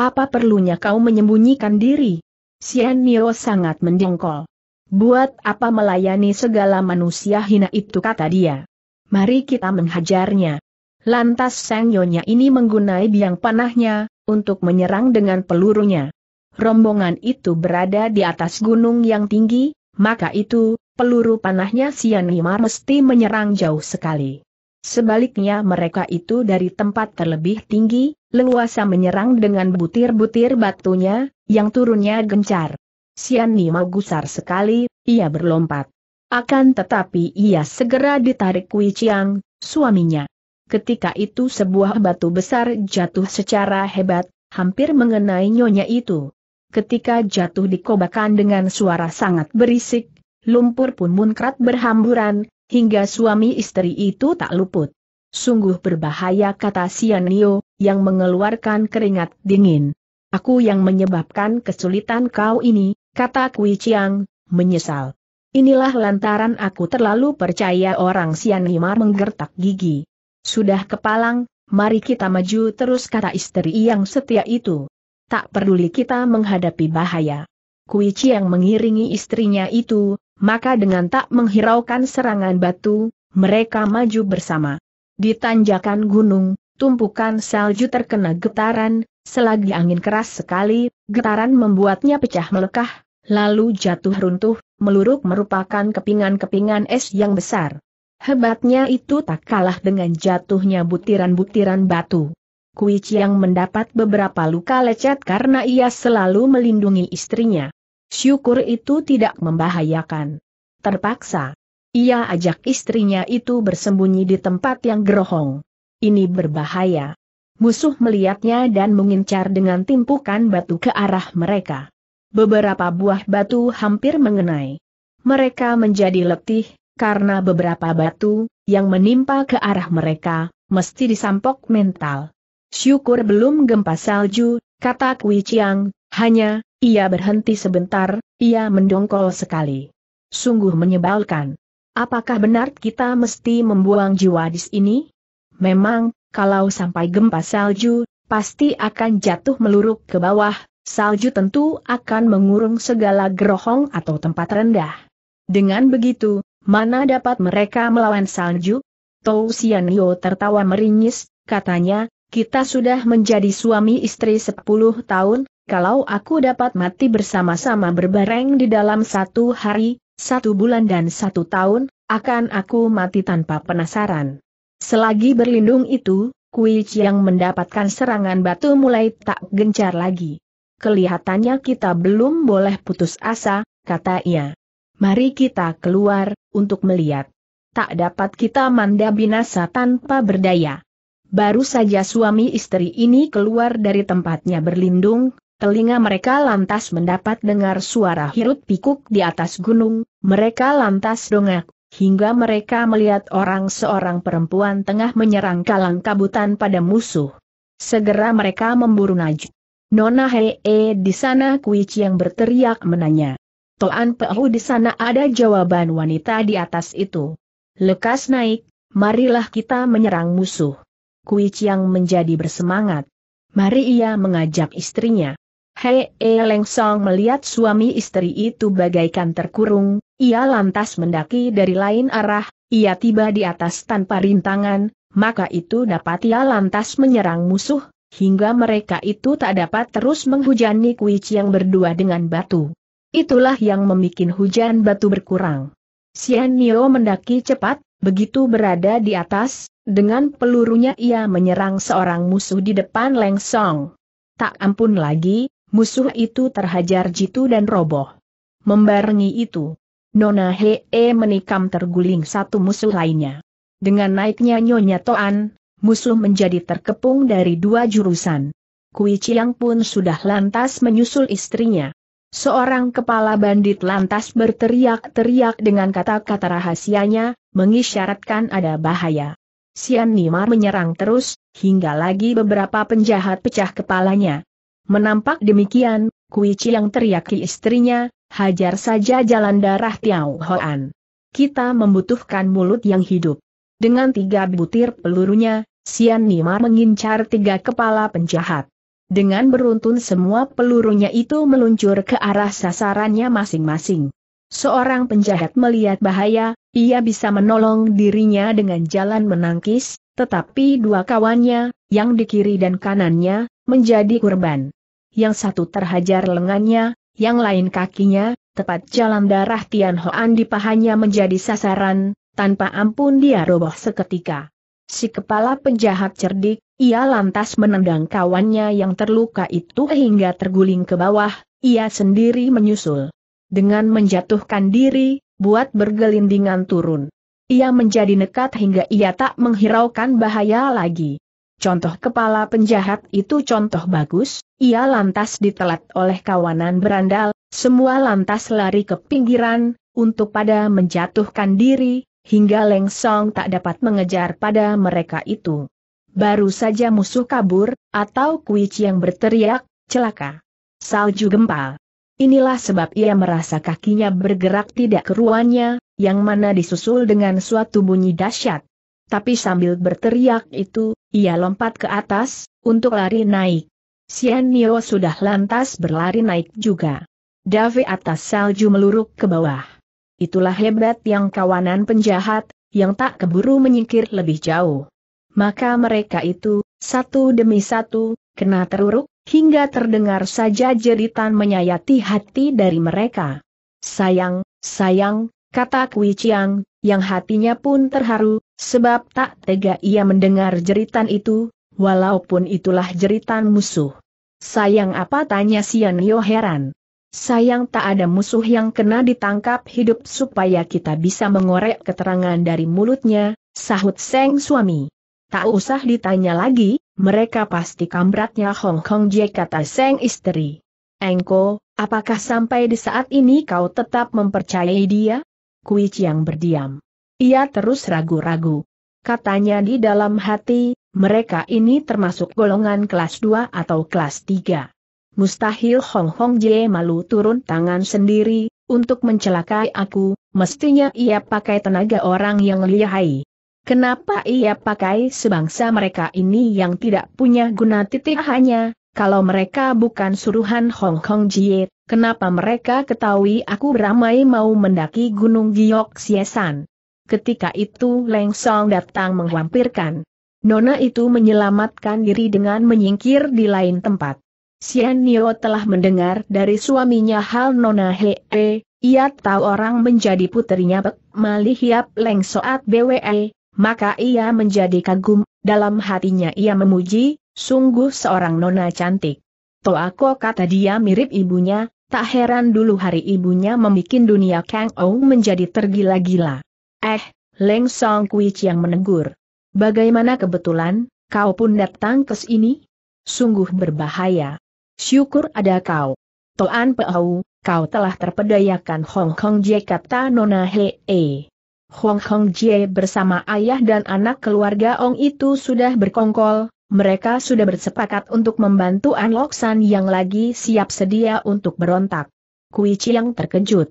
Apa perlunya kau menyembunyikan diri? Sian Nio sangat mendengkol. Buat apa melayani segala manusia hina itu kata dia. Mari kita menghajarnya. Lantas Sang Nyonya ini menggunai biang panahnya, untuk menyerang dengan pelurunya rombongan itu berada di atas gunung yang tinggi, maka itu, peluru panahnya Sian Imar mesti menyerang jauh sekali. Sebaliknya mereka itu dari tempat terlebih tinggi, leluasa menyerang dengan butir-butir batunya, yang turunnya gencar. Sian Nima gusar sekali, ia berlompat. Akan tetapi ia segera ditarik Kui Chiang, suaminya. Ketika itu sebuah batu besar jatuh secara hebat, hampir mengenai nyonya itu. Ketika jatuh dikobakan dengan suara sangat berisik, lumpur pun munkrat berhamburan, hingga suami istri itu tak luput. Sungguh berbahaya kata Sianio, yang mengeluarkan keringat dingin. Aku yang menyebabkan kesulitan kau ini, kata Kui Chiang, menyesal. Inilah lantaran aku terlalu percaya orang Sianimar menggertak gigi. Sudah kepalang, mari kita maju terus kata istri yang setia itu tak peduli kita menghadapi bahaya. Kui yang mengiringi istrinya itu, maka dengan tak menghiraukan serangan batu, mereka maju bersama. Di tanjakan gunung, tumpukan salju terkena getaran, selagi angin keras sekali, getaran membuatnya pecah melekah, lalu jatuh runtuh, meluruk merupakan kepingan-kepingan es yang besar. Hebatnya itu tak kalah dengan jatuhnya butiran-butiran batu. Kui Chiang mendapat beberapa luka lecet karena ia selalu melindungi istrinya. Syukur itu tidak membahayakan. Terpaksa. Ia ajak istrinya itu bersembunyi di tempat yang gerohong. Ini berbahaya. Musuh melihatnya dan mengincar dengan timpukan batu ke arah mereka. Beberapa buah batu hampir mengenai. Mereka menjadi letih, karena beberapa batu, yang menimpa ke arah mereka, mesti disampok mental. Syukur belum gempa salju, kata Kui Chiang, hanya, ia berhenti sebentar, ia mendongkol sekali. Sungguh menyebalkan. Apakah benar kita mesti membuang jiwa di sini? Memang, kalau sampai gempa salju, pasti akan jatuh meluruk ke bawah, salju tentu akan mengurung segala gerohong atau tempat rendah. Dengan begitu, mana dapat mereka melawan salju? Tou Sian tertawa meringis, katanya, kita sudah menjadi suami istri sepuluh tahun, kalau aku dapat mati bersama-sama berbareng di dalam satu hari, satu bulan dan satu tahun, akan aku mati tanpa penasaran. Selagi berlindung itu, Kui yang mendapatkan serangan batu mulai tak gencar lagi. Kelihatannya kita belum boleh putus asa, kata ia. Mari kita keluar, untuk melihat. Tak dapat kita manda binasa tanpa berdaya. Baru saja suami istri ini keluar dari tempatnya berlindung, telinga mereka lantas mendapat dengar suara hirup pikuk di atas gunung, mereka lantas dongak, hingga mereka melihat orang seorang perempuan tengah menyerang kalang kabutan pada musuh. Segera mereka memburu Najib. Nona Hee eh, di sana Kuici yang berteriak menanya. Toan Pehu di sana ada jawaban wanita di atas itu. Lekas naik, marilah kita menyerang musuh. Kui Chiang menjadi bersemangat. Mari ia mengajak istrinya. Hei E Song melihat suami istri itu bagaikan terkurung, ia lantas mendaki dari lain arah, ia tiba di atas tanpa rintangan, maka itu dapat ia lantas menyerang musuh, hingga mereka itu tak dapat terus menghujani Kui Chiang berdua dengan batu. Itulah yang membuat hujan batu berkurang. Sian Nio mendaki cepat, Begitu berada di atas, dengan pelurunya ia menyerang seorang musuh di depan Leng Song. Tak ampun lagi, musuh itu terhajar jitu dan roboh. Membarengi itu, Nona Hee menikam terguling satu musuh lainnya. Dengan naiknya Nyonya Toan, musuh menjadi terkepung dari dua jurusan. Kui Chiang pun sudah lantas menyusul istrinya. Seorang kepala bandit lantas berteriak-teriak dengan kata-kata rahasianya, mengisyaratkan ada bahaya. Sian Nima menyerang terus, hingga lagi beberapa penjahat pecah kepalanya. Menampak demikian, Chi yang teriaki istrinya, hajar saja jalan darah Tiao Hoan. Kita membutuhkan mulut yang hidup. Dengan tiga butir pelurunya, Sian Nima mengincar tiga kepala penjahat. Dengan beruntun semua pelurunya itu meluncur ke arah sasarannya masing-masing. Seorang penjahat melihat bahaya, ia bisa menolong dirinya dengan jalan menangkis, tetapi dua kawannya, yang di kiri dan kanannya, menjadi kurban. Yang satu terhajar lengannya, yang lain kakinya, tepat jalan darah Tian Hoan di pahanya menjadi sasaran, tanpa ampun dia roboh seketika. Si kepala penjahat cerdik, ia lantas menendang kawannya yang terluka itu hingga terguling ke bawah, ia sendiri menyusul. Dengan menjatuhkan diri, buat bergelindingan turun. Ia menjadi nekat hingga ia tak menghiraukan bahaya lagi. Contoh kepala penjahat itu contoh bagus, ia lantas ditelat oleh kawanan berandal, semua lantas lari ke pinggiran, untuk pada menjatuhkan diri, hingga Leng Song tak dapat mengejar pada mereka itu. Baru saja musuh kabur, atau Kui yang berteriak, celaka. Salju gempal. Inilah sebab ia merasa kakinya bergerak tidak keruannya, yang mana disusul dengan suatu bunyi dahsyat. Tapi sambil berteriak itu, ia lompat ke atas, untuk lari naik. Sian Nio sudah lantas berlari naik juga. Dave atas salju meluruk ke bawah. Itulah hebat yang kawanan penjahat, yang tak keburu menyingkir lebih jauh. Maka mereka itu, satu demi satu, kena teruruk, hingga terdengar saja jeritan menyayati hati dari mereka. Sayang, sayang, kata Kui Chiang, yang hatinya pun terharu, sebab tak tega ia mendengar jeritan itu, walaupun itulah jeritan musuh. Sayang apa tanya Sian Yo heran. Sayang tak ada musuh yang kena ditangkap hidup supaya kita bisa mengorek keterangan dari mulutnya, sahut Seng suami. Tak usah ditanya lagi, mereka pasti kambratnya Hong Kong Jie kata Seng istri. Engko, apakah sampai di saat ini kau tetap mempercayai dia? Kui Chiang berdiam. Ia terus ragu-ragu. Katanya di dalam hati, mereka ini termasuk golongan kelas 2 atau kelas 3 mustahil Hong Hong Jie malu turun tangan sendiri, untuk mencelakai aku, mestinya ia pakai tenaga orang yang lihai. Kenapa ia pakai sebangsa mereka ini yang tidak punya guna titik hanya, kalau mereka bukan suruhan Hong Kong Jie, kenapa mereka ketahui aku beramai mau mendaki Gunung Giok Siesan. Ketika itu Leng Song datang menghampirkan. Nona itu menyelamatkan diri dengan menyingkir di lain tempat. Sian Nio telah mendengar dari suaminya hal Nona -he. ia tahu orang menjadi putrinya Pek Mali Hiap Leng Soat BWE, maka ia menjadi kagum, dalam hatinya ia memuji, sungguh seorang nona cantik. Toako kata dia mirip ibunya, tak heran dulu hari ibunya memikin dunia Kang Ou menjadi tergila-gila. Eh, Leng Song Kuic yang menegur. Bagaimana kebetulan, kau pun datang ke sini? Sungguh berbahaya. Syukur ada kau. Toan Pehau, kau telah terpedayakan Hong Kong Jie kata Nona Hee. E. Hong Kong Jie bersama ayah dan anak keluarga Ong itu sudah berkongkol, mereka sudah bersepakat untuk membantu An San yang lagi siap sedia untuk berontak. Kui Chiang terkejut.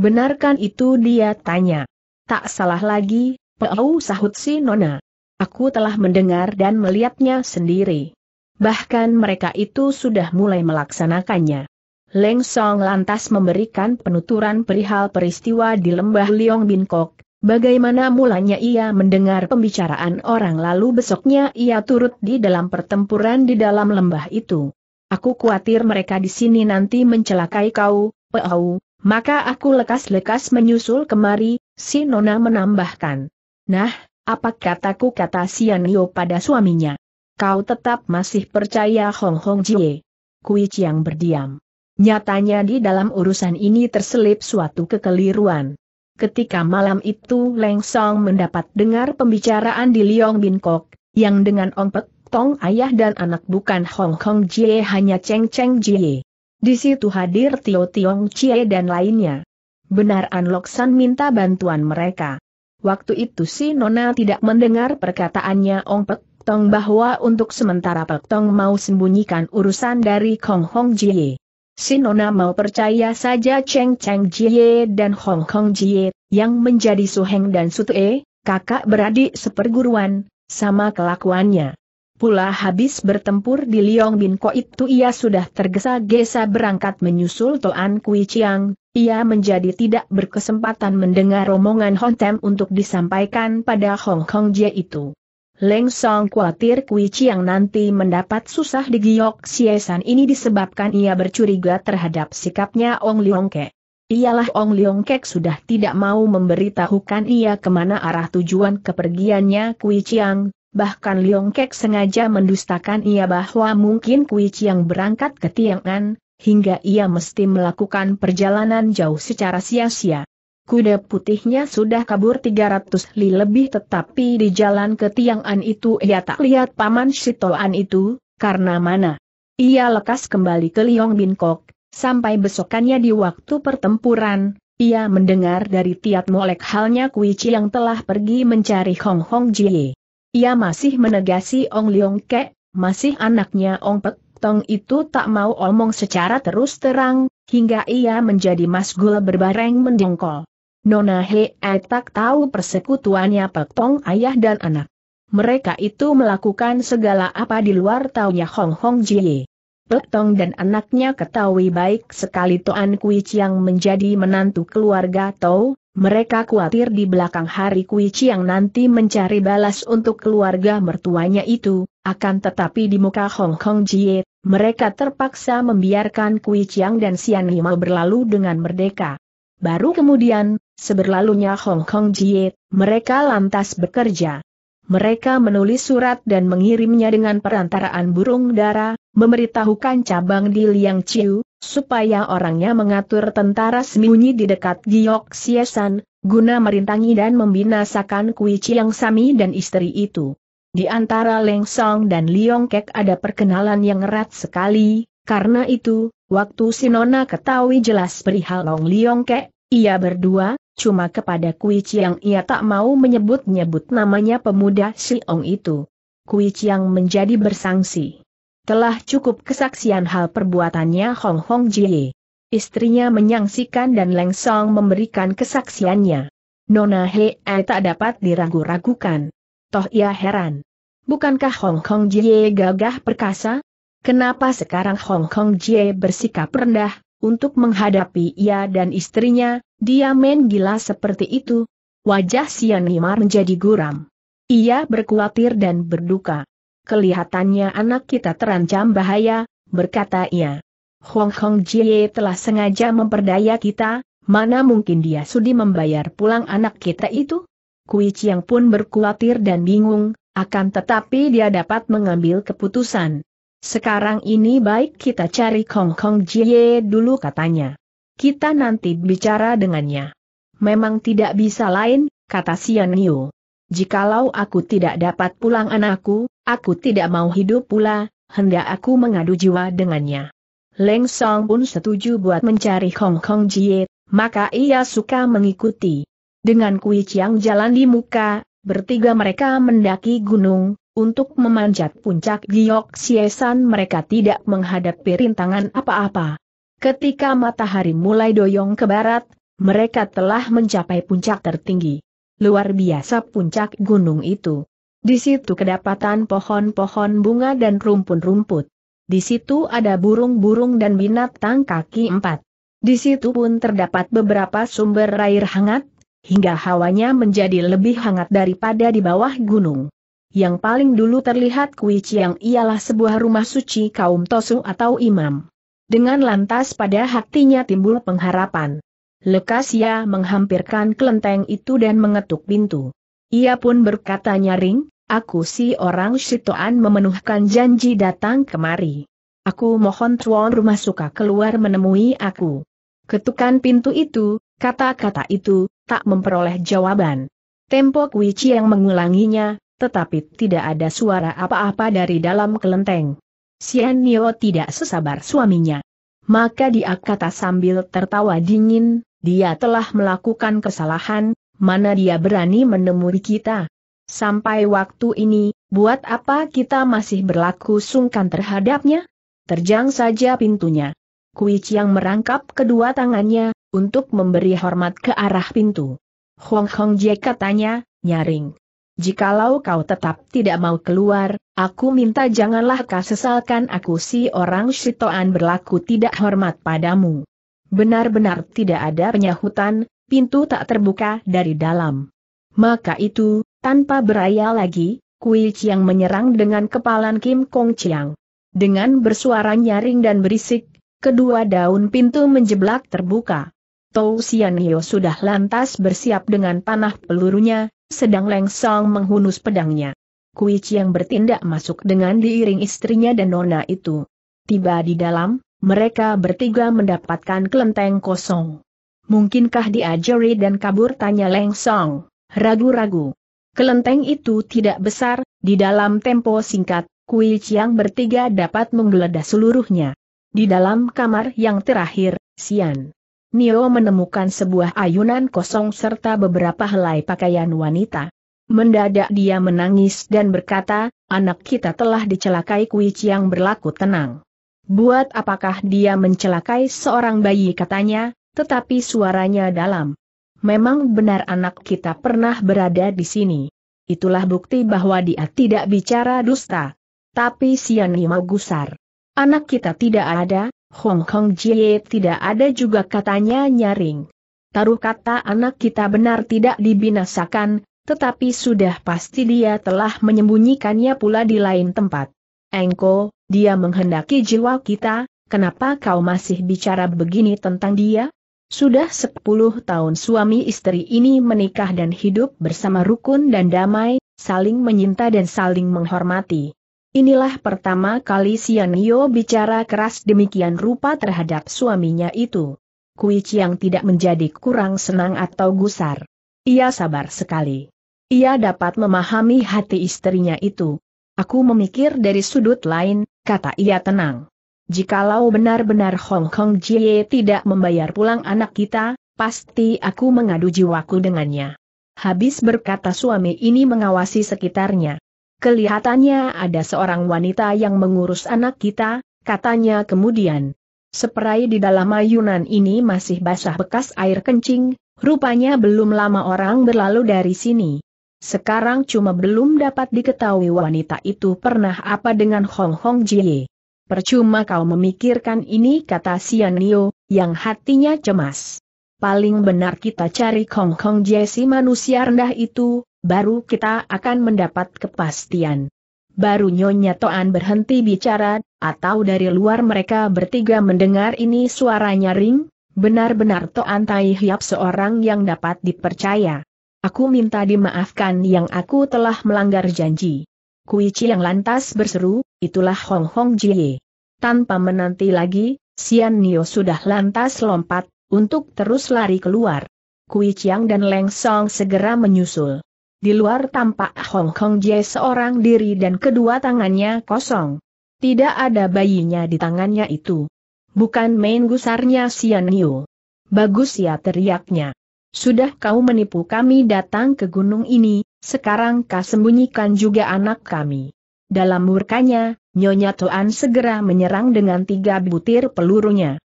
Benarkan itu dia tanya. Tak salah lagi, Pehau sahut si Nona. Aku telah mendengar dan melihatnya sendiri bahkan mereka itu sudah mulai melaksanakannya. Leng Song lantas memberikan penuturan perihal peristiwa di lembah Liong Binkok, bagaimana mulanya ia mendengar pembicaraan orang lalu besoknya ia turut di dalam pertempuran di dalam lembah itu. Aku khawatir mereka di sini nanti mencelakai kau, peau, maka aku lekas-lekas menyusul kemari, si Nona menambahkan. Nah, apa kataku kata Sian Sianio pada suaminya? Kau tetap masih percaya Hong Hong Jie. Kui Chiang berdiam. Nyatanya di dalam urusan ini terselip suatu kekeliruan. Ketika malam itu Leng Song mendapat dengar pembicaraan di Liong Bin Kok, yang dengan Ong Pek Tong ayah dan anak bukan Hong Hong Jie hanya Cheng Cheng Jie. Di situ hadir Tio Tiong Chie dan lainnya. Benar An Lok San minta bantuan mereka. Waktu itu si Nona tidak mendengar perkataannya Ong Pek Tong bahwa untuk sementara Pak Tong mau sembunyikan urusan dari Kong Hong Jie. Sinona mau percaya saja Cheng Cheng Jie dan Hong Kong Jie, yang menjadi Su Heng dan Tue, kakak beradik seperguruan, sama kelakuannya. Pula habis bertempur di Liong Bin Ko itu ia sudah tergesa-gesa berangkat menyusul Toan Kui Chiang, ia menjadi tidak berkesempatan mendengar romongan Hontem untuk disampaikan pada Hong Kong Jie itu. Leng Song khawatir Kui Chiang nanti mendapat susah di Giok Siesan ini disebabkan ia bercuriga terhadap sikapnya Ong Leong Kek. Ialah Ong Leong Kek sudah tidak mau memberitahukan ia kemana arah tujuan kepergiannya Kui Chiang, bahkan Leong Kek sengaja mendustakan ia bahwa mungkin Kui Chiang berangkat ke Tiangan, hingga ia mesti melakukan perjalanan jauh secara sia-sia. Kuda putihnya sudah kabur 300 li lebih tetapi di jalan ke Tiang'an itu ia tak lihat paman Sitoan itu, karena mana. Ia lekas kembali ke Liong Binkok, sampai besokannya di waktu pertempuran, ia mendengar dari Tiat Molek halnya Kui Chi yang telah pergi mencari Hong Hong Jie. Ia masih menegasi Ong Leong Ke, masih anaknya Ong Pek Tong itu tak mau omong secara terus terang, hingga ia menjadi masgul berbareng mendengkol. Nona He eh, tak tahu persekutuannya Pek Tong ayah dan anak. Mereka itu melakukan segala apa di luar taunya Hong Hong Jie. Pek Tong dan anaknya ketahui baik sekali Toan Kui Chiang menjadi menantu keluarga Tau, mereka khawatir di belakang hari Kui Chiang nanti mencari balas untuk keluarga mertuanya itu, akan tetapi di muka Hong Kong Jie, mereka terpaksa membiarkan Kui Chiang dan Sian Limau berlalu dengan merdeka. Baru kemudian, Seberlalunya Hong Kong Jie, mereka lantas bekerja. Mereka menulis surat dan mengirimnya dengan perantaraan burung dara, memberitahukan cabang di Liang Chiu, supaya orangnya mengatur tentara sembunyi di dekat Giok Siesan, guna merintangi dan membinasakan Kui Chiang Sami dan istri itu. Di antara Leng Song dan Liong Kek ada perkenalan yang erat sekali, karena itu, waktu Sinona ketahui jelas perihal Long Liong Kek, ia berdua, cuma kepada Kui Chiang ia tak mau menyebut-nyebut namanya pemuda Si Ong itu. Kui Chiang menjadi bersangsi. Telah cukup kesaksian hal perbuatannya Hong Hong Jie. Istrinya menyangsikan dan Leng Song memberikan kesaksiannya. Nona Hei tak dapat diragu-ragukan. Toh ia heran. Bukankah Hong Kong Jie gagah perkasa? Kenapa sekarang Hong Kong Jie bersikap rendah, untuk menghadapi ia dan istrinya, dia main gila seperti itu. Wajah Sianimar menjadi guram. Ia berkuatir dan berduka. Kelihatannya anak kita terancam bahaya, berkata ia. Hong Hong Jie telah sengaja memperdaya kita, mana mungkin dia sudi membayar pulang anak kita itu? Kui Chiang pun berkuatir dan bingung, akan tetapi dia dapat mengambil keputusan. Sekarang ini baik kita cari Kong Kong Jie dulu katanya. Kita nanti bicara dengannya. Memang tidak bisa lain, kata Sian Niu. Jikalau aku tidak dapat pulang anakku, aku tidak mau hidup pula, hendak aku mengadu jiwa dengannya. Leng Song pun setuju buat mencari Hong Kong Jie, maka ia suka mengikuti. Dengan Kui Chiang jalan di muka, bertiga mereka mendaki gunung, untuk memanjat puncak Giok Siesan mereka tidak menghadapi rintangan apa-apa. Ketika matahari mulai doyong ke barat, mereka telah mencapai puncak tertinggi. Luar biasa puncak gunung itu. Di situ kedapatan pohon-pohon bunga dan rumpun-rumput. Di situ ada burung-burung dan binatang kaki empat. Di situ pun terdapat beberapa sumber air hangat, hingga hawanya menjadi lebih hangat daripada di bawah gunung. Yang paling dulu terlihat Kui Chiang ialah sebuah rumah suci kaum Tosu atau imam. Dengan lantas pada hatinya timbul pengharapan. Lekas ia menghampirkan kelenteng itu dan mengetuk pintu. Ia pun berkata nyaring, aku si orang Shitoan memenuhkan janji datang kemari. Aku mohon tuan rumah suka keluar menemui aku. Ketukan pintu itu, kata-kata itu, tak memperoleh jawaban. Tempo Kui Chiang mengulanginya, tetapi tidak ada suara apa-apa dari dalam kelenteng. Sian Nio tidak sesabar suaminya. Maka dia kata sambil tertawa dingin, dia telah melakukan kesalahan, mana dia berani menemui kita. Sampai waktu ini, buat apa kita masih berlaku sungkan terhadapnya? Terjang saja pintunya. Kui yang merangkap kedua tangannya, untuk memberi hormat ke arah pintu. Hong Hong Jie katanya, nyaring. Jikalau kau tetap tidak mau keluar, aku minta janganlah kau sesalkan aku si orang Shitoan berlaku tidak hormat padamu. Benar-benar tidak ada penyahutan, pintu tak terbuka dari dalam. Maka itu, tanpa beraya lagi, Kui Chiang menyerang dengan kepalan Kim Kong Chiang. Dengan bersuara nyaring dan berisik, kedua daun pintu menjeblak terbuka. Tou Sian Hio sudah lantas bersiap dengan panah pelurunya, sedang Leng Song menghunus pedangnya. Kui yang bertindak masuk dengan diiring istrinya dan nona itu. Tiba di dalam, mereka bertiga mendapatkan kelenteng kosong. Mungkinkah diajari dan kabur tanya Leng Song? Ragu-ragu. Kelenteng itu tidak besar, di dalam tempo singkat, Kui Chiang bertiga dapat menggeledah seluruhnya. Di dalam kamar yang terakhir, Sian Nio menemukan sebuah ayunan kosong serta beberapa helai pakaian wanita. Mendadak dia menangis dan berkata, anak kita telah dicelakai Kui Chiang berlaku tenang. Buat apakah dia mencelakai seorang bayi katanya, tetapi suaranya dalam. Memang benar anak kita pernah berada di sini. Itulah bukti bahwa dia tidak bicara dusta. Tapi Sian Anima gusar. Anak kita tidak ada, Hong Kong Jie tidak ada juga katanya nyaring. Taruh kata anak kita benar tidak dibinasakan, tetapi sudah pasti dia telah menyembunyikannya pula di lain tempat. Engko, dia menghendaki jiwa kita, kenapa kau masih bicara begini tentang dia? Sudah sepuluh tahun suami istri ini menikah dan hidup bersama rukun dan damai, saling menyinta dan saling menghormati. Inilah pertama kali Sian Yo bicara keras demikian rupa terhadap suaminya itu. Kui Chiang tidak menjadi kurang senang atau gusar. Ia sabar sekali. Ia dapat memahami hati istrinya itu. Aku memikir dari sudut lain, kata ia tenang. Jikalau benar-benar Hong Kong Jie tidak membayar pulang anak kita, pasti aku mengadu jiwaku dengannya. Habis berkata suami ini mengawasi sekitarnya. Kelihatannya ada seorang wanita yang mengurus anak kita, katanya kemudian. Seperai di dalam ayunan ini masih basah bekas air kencing, rupanya belum lama orang berlalu dari sini. Sekarang cuma belum dapat diketahui wanita itu pernah apa dengan Hong Hong Jie. Percuma kau memikirkan ini kata Sian Nio, yang hatinya cemas. Paling benar kita cari Hong Hong Jie si manusia rendah itu, baru kita akan mendapat kepastian. Baru Nyonya Toan berhenti bicara, atau dari luar mereka bertiga mendengar ini suaranya ring, benar-benar Toan Tai Hiap seorang yang dapat dipercaya. Aku minta dimaafkan yang aku telah melanggar janji. Kui Chi yang lantas berseru, itulah Hong Hong Jie. Tanpa menanti lagi, Sian Nio sudah lantas lompat, untuk terus lari keluar. Kui Chiang dan Leng Song segera menyusul. Di luar tampak Hong Kong Jie seorang diri dan kedua tangannya kosong. Tidak ada bayinya di tangannya itu. Bukan main gusarnya Sian Niu. Bagus ya teriaknya. Sudah kau menipu kami datang ke gunung ini, sekarang kau sembunyikan juga anak kami. Dalam murkanya, Nyonya Tuan segera menyerang dengan tiga butir pelurunya.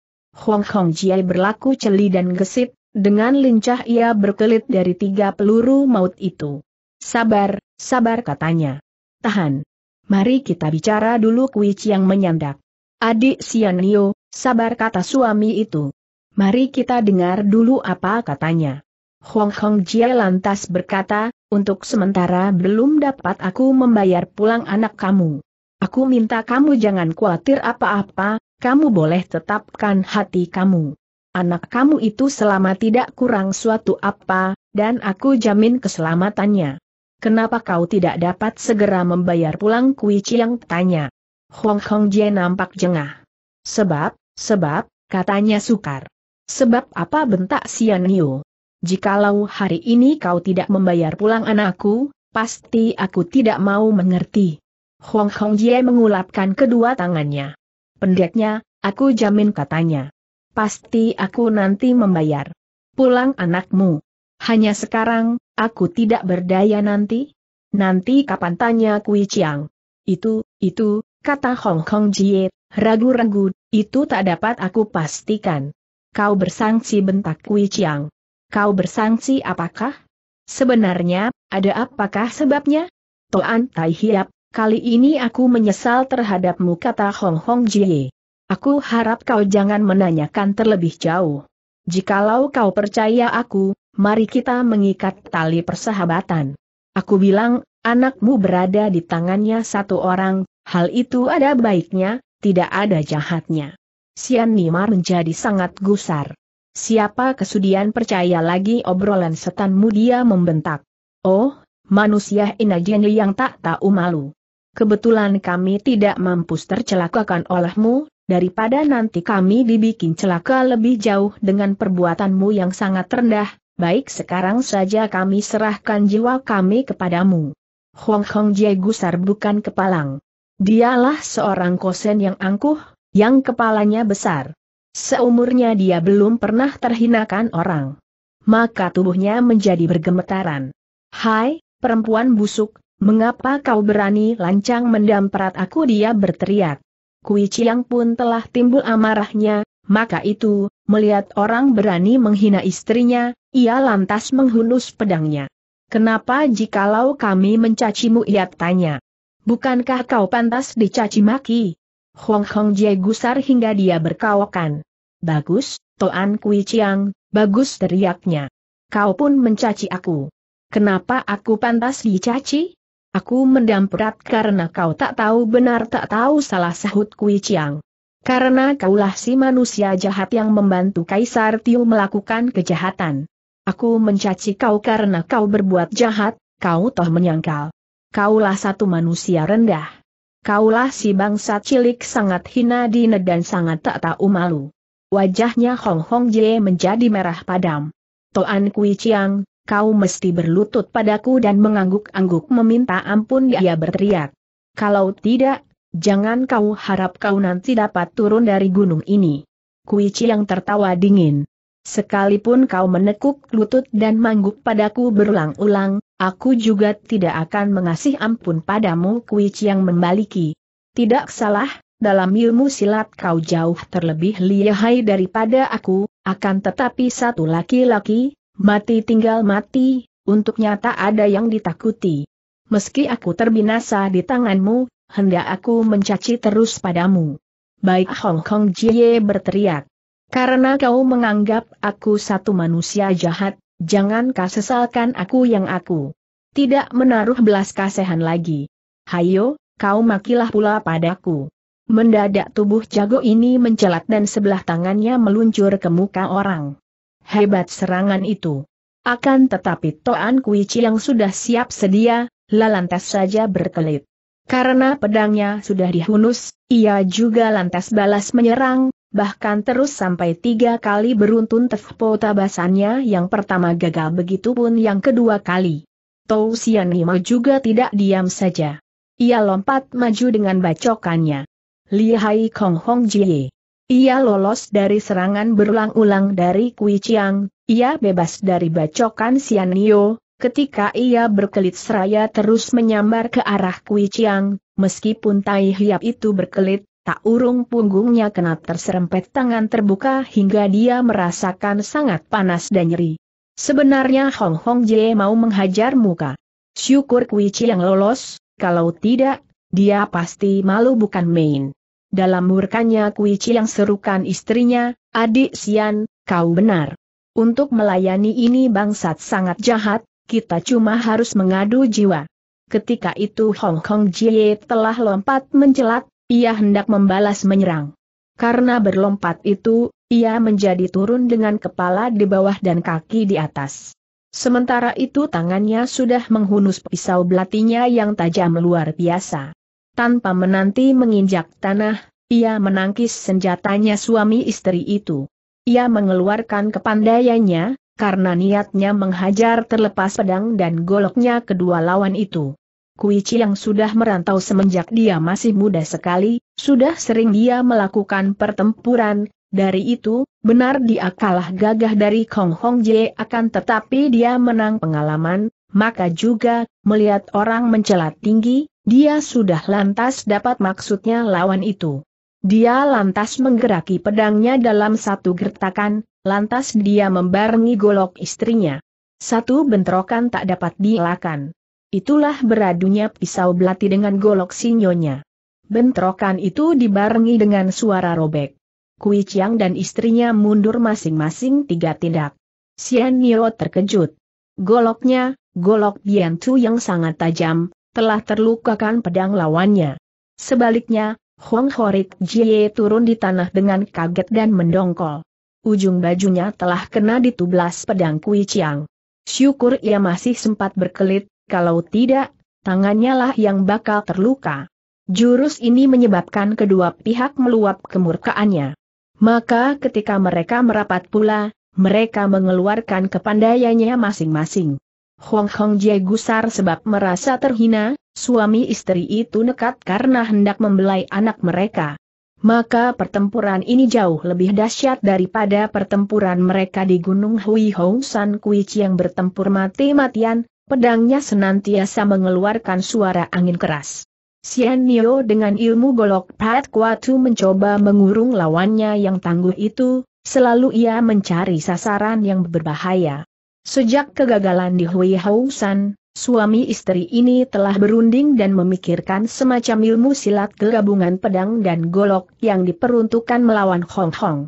Hong Kong Jie berlaku celi dan gesit, dengan lincah ia berkelit dari tiga peluru maut itu. Sabar, sabar katanya. Tahan. Mari kita bicara dulu kuici yang menyandak. Adik Sianio, sabar kata suami itu. Mari kita dengar dulu apa katanya. Hong Hong Jie lantas berkata, untuk sementara belum dapat aku membayar pulang anak kamu. Aku minta kamu jangan khawatir apa-apa, kamu boleh tetapkan hati kamu anak kamu itu selama tidak kurang suatu apa, dan aku jamin keselamatannya. Kenapa kau tidak dapat segera membayar pulang Kui Chiang tanya. Hong Hong Jie nampak jengah. Sebab, sebab, katanya sukar. Sebab apa bentak Sian Yu? Jikalau hari ini kau tidak membayar pulang anakku, pasti aku tidak mau mengerti. Hong Hong Jie mengulapkan kedua tangannya. Pendeknya, aku jamin katanya. Pasti aku nanti membayar. Pulang anakmu. Hanya sekarang, aku tidak berdaya nanti. Nanti kapan tanya Kui Chiang. Itu, itu, kata Hong Kong Jie, ragu-ragu, itu tak dapat aku pastikan. Kau bersangsi bentak Kui Chiang. Kau bersangsi apakah? Sebenarnya, ada apakah sebabnya? Toan Tai Hiap, kali ini aku menyesal terhadapmu kata Hong Hong Jie. Aku harap kau jangan menanyakan terlebih jauh. Jikalau kau percaya aku, mari kita mengikat tali persahabatan. Aku bilang, anakmu berada di tangannya satu orang, hal itu ada baiknya, tidak ada jahatnya. Sian Nimar menjadi sangat gusar. Siapa kesudian percaya lagi obrolan setanmu dia membentak. Oh, manusia inajeni yang tak tahu malu. Kebetulan kami tidak mampu tercelakakan olehmu, daripada nanti kami dibikin celaka lebih jauh dengan perbuatanmu yang sangat rendah, baik sekarang saja kami serahkan jiwa kami kepadamu. Hong Hong Jie Gusar bukan kepalang. Dialah seorang kosen yang angkuh, yang kepalanya besar. Seumurnya dia belum pernah terhinakan orang. Maka tubuhnya menjadi bergemetaran. Hai, perempuan busuk, mengapa kau berani lancang mendamprat aku dia berteriak. Kui Chiang pun telah timbul amarahnya, maka itu, melihat orang berani menghina istrinya, ia lantas menghunus pedangnya. Kenapa jikalau kami mencacimu ia tanya. Bukankah kau pantas dicaci maki? Hong Hong Jie gusar hingga dia berkawakan. Bagus, Toan Kui Chiang, bagus teriaknya. Kau pun mencaci aku. Kenapa aku pantas dicaci? Aku mendamprat karena kau tak tahu benar tak tahu salah sahut Kui Chiang. Karena kaulah si manusia jahat yang membantu Kaisar Tiu melakukan kejahatan. Aku mencaci kau karena kau berbuat jahat, kau toh menyangkal. Kaulah satu manusia rendah. Kaulah si bangsa cilik sangat hina dine dan sangat tak tahu malu. Wajahnya Hong Hong Jie menjadi merah padam. Toan Kui Chiang, kau mesti berlutut padaku dan mengangguk-angguk meminta ampun dia berteriak. Kalau tidak, jangan kau harap kau nanti dapat turun dari gunung ini. Chi yang tertawa dingin. Sekalipun kau menekuk lutut dan mangguk padaku berulang-ulang, aku juga tidak akan mengasih ampun padamu Chi yang membaliki. Tidak salah, dalam ilmu silat kau jauh terlebih lihai daripada aku, akan tetapi satu laki-laki, Mati tinggal mati, untuknya tak ada yang ditakuti. Meski aku terbinasa di tanganmu, hendak aku mencaci terus padamu. Baik Hong Kong Jie berteriak. Karena kau menganggap aku satu manusia jahat, jangan kau sesalkan aku yang aku. Tidak menaruh belas kasihan lagi. Hayo, kau makilah pula padaku. Mendadak tubuh jago ini mencelat dan sebelah tangannya meluncur ke muka orang. Hebat serangan itu. Akan tetapi Toan Kuici yang sudah siap sedia, lantas saja berkelit. Karena pedangnya sudah dihunus, ia juga lantas balas menyerang, bahkan terus sampai tiga kali beruntun tefpo tabasannya yang pertama gagal begitu pun yang kedua kali. Tou Sianima juga tidak diam saja. Ia lompat maju dengan bacokannya. Lihai Kong Hong Jie. Ia lolos dari serangan berulang-ulang dari Kui Chiang, ia bebas dari bacokan Sian Nio, ketika ia berkelit seraya terus menyambar ke arah Kui Chiang, meskipun Tai Hiap itu berkelit, tak urung punggungnya kena terserempet tangan terbuka hingga dia merasakan sangat panas dan nyeri. Sebenarnya Hong Hong Jie mau menghajar muka. Syukur Kui Chiang lolos, kalau tidak, dia pasti malu bukan main dalam murkanya Kui yang serukan istrinya, adik Sian, kau benar. Untuk melayani ini bangsat sangat jahat, kita cuma harus mengadu jiwa. Ketika itu Hong Kong Jie telah lompat mencelat, ia hendak membalas menyerang. Karena berlompat itu, ia menjadi turun dengan kepala di bawah dan kaki di atas. Sementara itu tangannya sudah menghunus pisau belatinya yang tajam luar biasa. Tanpa menanti menginjak tanah, ia menangkis senjatanya suami istri itu. Ia mengeluarkan kepandaiannya, karena niatnya menghajar terlepas pedang dan goloknya kedua lawan itu. Kuici yang sudah merantau semenjak dia masih muda sekali, sudah sering dia melakukan pertempuran, dari itu, benar dia kalah gagah dari Kong Hong Jie akan tetapi dia menang pengalaman, maka juga, melihat orang mencelat tinggi, dia sudah lantas dapat maksudnya lawan itu. Dia lantas menggeraki pedangnya dalam satu gertakan, lantas dia membarengi golok istrinya. Satu bentrokan tak dapat dielakkan. Itulah beradunya pisau belati dengan golok sinyonya. Bentrokan itu dibarengi dengan suara robek. Kui Chiang dan istrinya mundur masing-masing tiga tindak. Xian Nio terkejut. Goloknya, golok Bian Chu yang sangat tajam, telah terlukakan pedang lawannya. Sebaliknya, Huang Horik Jie turun di tanah dengan kaget dan mendongkol. Ujung bajunya telah kena ditublas pedang Kui Chiang. Syukur ia masih sempat berkelit, kalau tidak, tangannya lah yang bakal terluka. Jurus ini menyebabkan kedua pihak meluap kemurkaannya. Maka ketika mereka merapat pula, mereka mengeluarkan kepandaiannya masing-masing. Hong Hong Jae gusar sebab merasa terhina, suami istri itu nekat karena hendak membelai anak mereka. Maka pertempuran ini jauh lebih dahsyat daripada pertempuran mereka di Gunung Hui Hong San Kuichi yang bertempur mati-matian, pedangnya senantiasa mengeluarkan suara angin keras. Xian Nio dengan ilmu golok Pat Kuatu mencoba mengurung lawannya yang tangguh itu, selalu ia mencari sasaran yang berbahaya. Sejak kegagalan di Hui Housan, suami istri ini telah berunding dan memikirkan semacam ilmu silat gabungan pedang dan golok yang diperuntukkan melawan Hong Hong.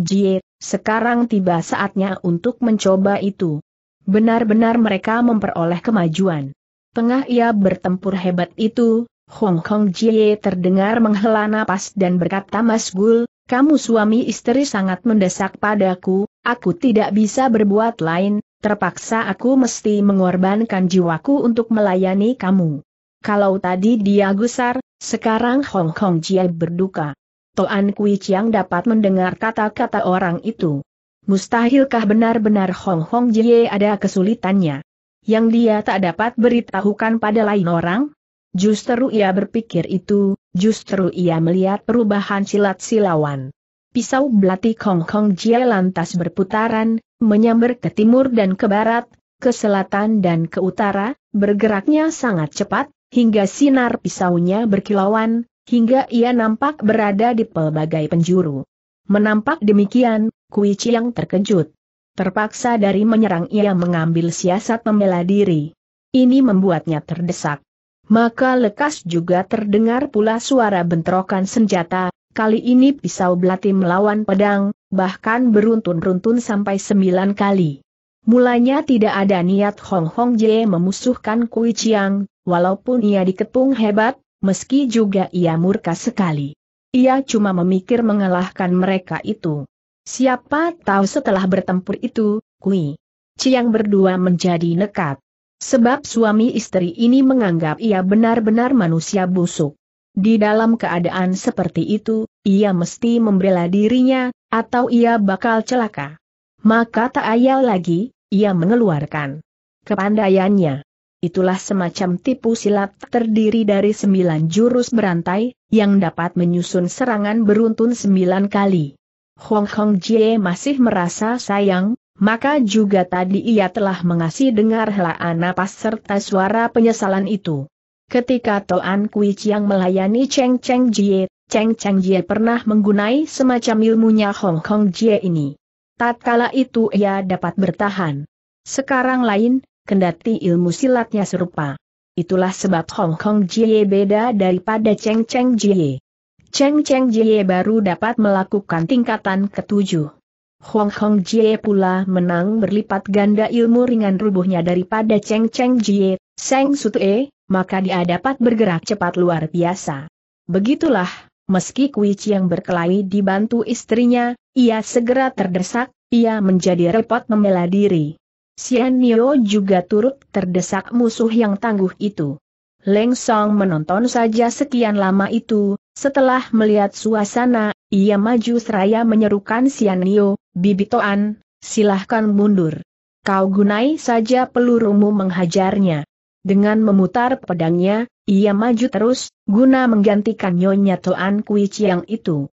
Jie, sekarang tiba saatnya untuk mencoba itu. Benar-benar mereka memperoleh kemajuan. Tengah ia bertempur hebat itu, Hong Kong Jie terdengar menghela napas dan berkata Mas Gul, kamu suami istri sangat mendesak padaku, aku tidak bisa berbuat lain, terpaksa aku mesti mengorbankan jiwaku untuk melayani kamu. Kalau tadi dia gusar, sekarang Hong Kong Jie berduka. Toan Kui Chiang dapat mendengar kata-kata orang itu. Mustahilkah benar-benar Hong Hong Jie ada kesulitannya? Yang dia tak dapat beritahukan pada lain orang? Justru ia berpikir itu, justru ia melihat perubahan silat silawan. Pisau belati Kong Kong Jie lantas berputaran, menyambar ke timur dan ke barat, ke selatan dan ke utara, bergeraknya sangat cepat, hingga sinar pisaunya berkilauan, hingga ia nampak berada di pelbagai penjuru. Menampak demikian, Kui Chiang terkejut. Terpaksa dari menyerang ia mengambil siasat membela diri. Ini membuatnya terdesak. Maka lekas juga terdengar pula suara bentrokan senjata, kali ini pisau belati melawan pedang, bahkan beruntun-runtun sampai sembilan kali. Mulanya tidak ada niat Hong Hong Jie memusuhkan Kui Chiang, walaupun ia diketung hebat, meski juga ia murka sekali. Ia cuma memikir mengalahkan mereka itu. Siapa tahu setelah bertempur itu, Kui Chiang berdua menjadi nekat. Sebab suami istri ini menganggap ia benar-benar manusia busuk. Di dalam keadaan seperti itu, ia mesti membela dirinya, atau ia bakal celaka. Maka tak ayal lagi, ia mengeluarkan kepandaiannya. Itulah semacam tipu silat terdiri dari sembilan jurus berantai, yang dapat menyusun serangan beruntun sembilan kali. Hong Hong Jie masih merasa sayang, maka juga tadi ia telah mengasih dengar helaan napas serta suara penyesalan itu. Ketika Toan Kui Chiang melayani Cheng Cheng Jie, Cheng Cheng Jie pernah menggunai semacam ilmunya Hong Kong Jie ini. Tatkala itu ia dapat bertahan. Sekarang lain, kendati ilmu silatnya serupa. Itulah sebab Hong Kong Jie beda daripada Cheng Cheng Jie. Cheng Cheng Jie baru dapat melakukan tingkatan ketujuh. Hong Kong Jie pula menang berlipat ganda ilmu ringan rubuhnya daripada Cheng Cheng Jie, Seng Sutue, maka dia dapat bergerak cepat luar biasa. Begitulah, meski Kui yang berkelahi dibantu istrinya, ia segera terdesak, ia menjadi repot membela diri. Sian Nio juga turut terdesak musuh yang tangguh itu. Leng Song menonton saja sekian lama itu, setelah melihat suasana, ia maju seraya menyerukan Sian Nio, Bibitoan, silahkan mundur. Kau gunai saja pelurumu menghajarnya. Dengan memutar pedangnya, ia maju terus, guna menggantikan Nyonya Toan Kui Chiang itu.